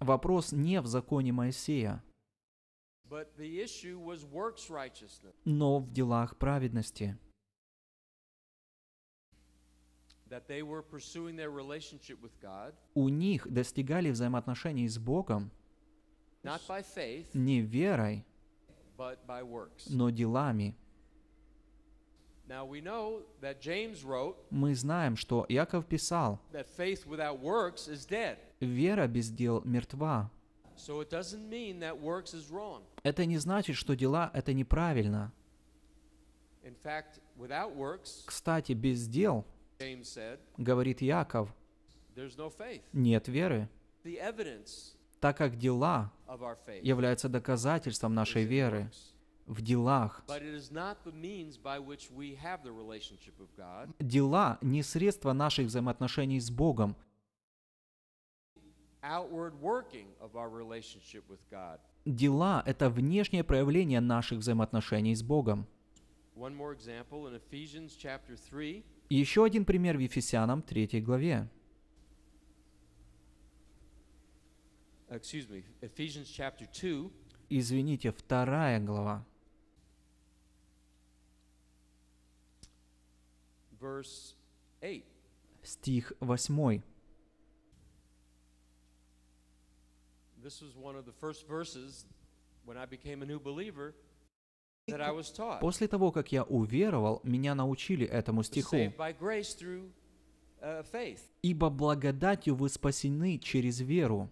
Вопрос не в законе Моисея, но в делах праведности. У них достигали взаимоотношений с Богом не верой, но делами. Мы знаем, что Яков писал, вера без дел мертва. Это не значит, что дела — это неправильно. Кстати, без дел говорит Яков, нет веры, так как дела являются доказательством нашей веры в делах. Дела не средство наших взаимоотношений с Богом. Дела — это внешнее проявление наших взаимоотношений с Богом еще один пример в Ефесянам 3 главе. Excuse me, Ephesians chapter 2. Извините, вторая глава. Verse 8. Стих 8. This was one of the first verses when I became a new believer. После того, как я уверовал, меня научили этому стиху. Uh, «Ибо благодатью вы спасены через веру».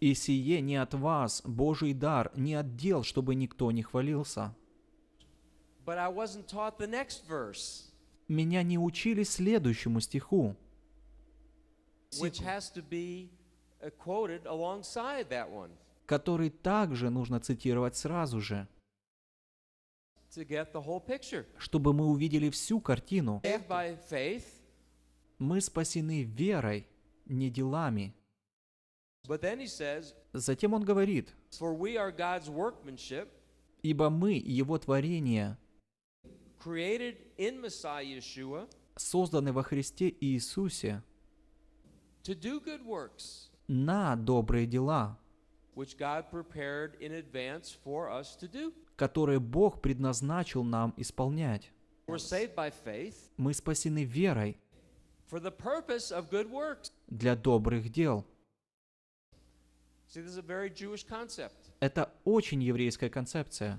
И сие не от вас, Божий дар, не от дел, чтобы никто не хвалился. Меня не учили следующему стиху. Uh, который также нужно цитировать сразу же, чтобы мы увидели всю картину. Мы спасены верой, не делами. Затем он говорит, «Ибо мы, Его творение, созданы во Христе Иисусе, to do good works, на добрые дела, which God prepared in advance for us to do. которые Бог предназначил нам исполнять. We're saved by faith Мы спасены верой for the purpose of good works. для добрых дел. See, this is a very Jewish concept. Это очень еврейская концепция.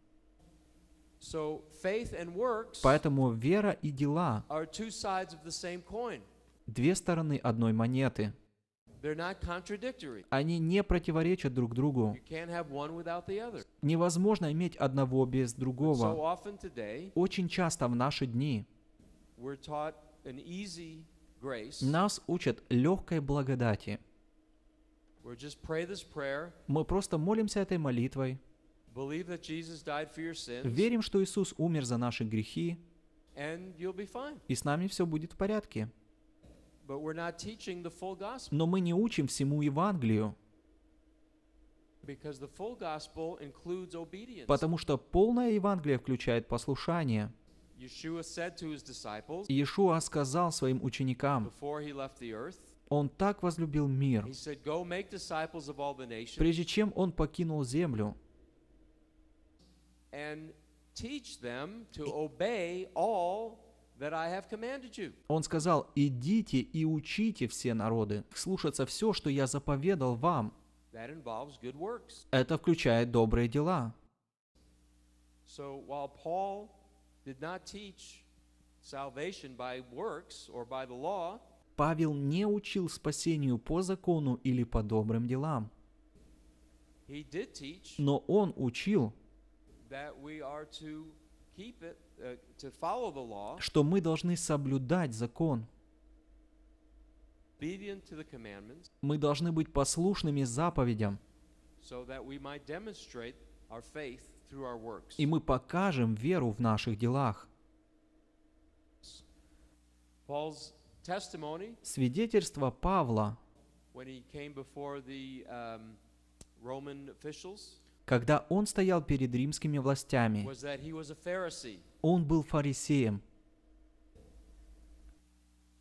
Поэтому вера и дела — две стороны одной монеты. Они не противоречат друг другу. Невозможно иметь одного без другого. Очень часто в наши дни нас учат легкой благодати. Мы просто молимся этой молитвой. Верим, что Иисус умер за наши грехи, и с нами все будет в порядке. Но мы не учим всему Евангелию, потому что полное Евангелие включает послушание. Иешуа сказал своим ученикам, он так возлюбил мир, прежде чем он покинул землю, он сказал, идите и учите все народы, слушаться все, что я заповедал вам. Это включает добрые дела. So while Paul did not teach salvation by works or by the law, Павел не учил спасению по закону или по добрым делам. Но он учил что мы должны соблюдать закон. Мы должны быть послушными заповедям, и мы покажем веру в наших делах. Свидетельство Павла, когда он стоял перед римскими властями, он был фарисеем.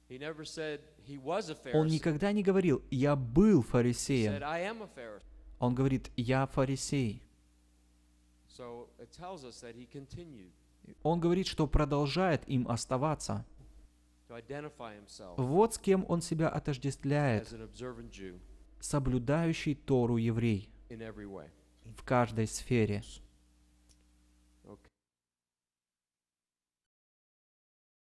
Он никогда не говорил «я был фарисеем». Он говорит «я фарисей». Он говорит, что продолжает им оставаться. Вот с кем он себя отождествляет, соблюдающий Тору еврей в каждой сфере.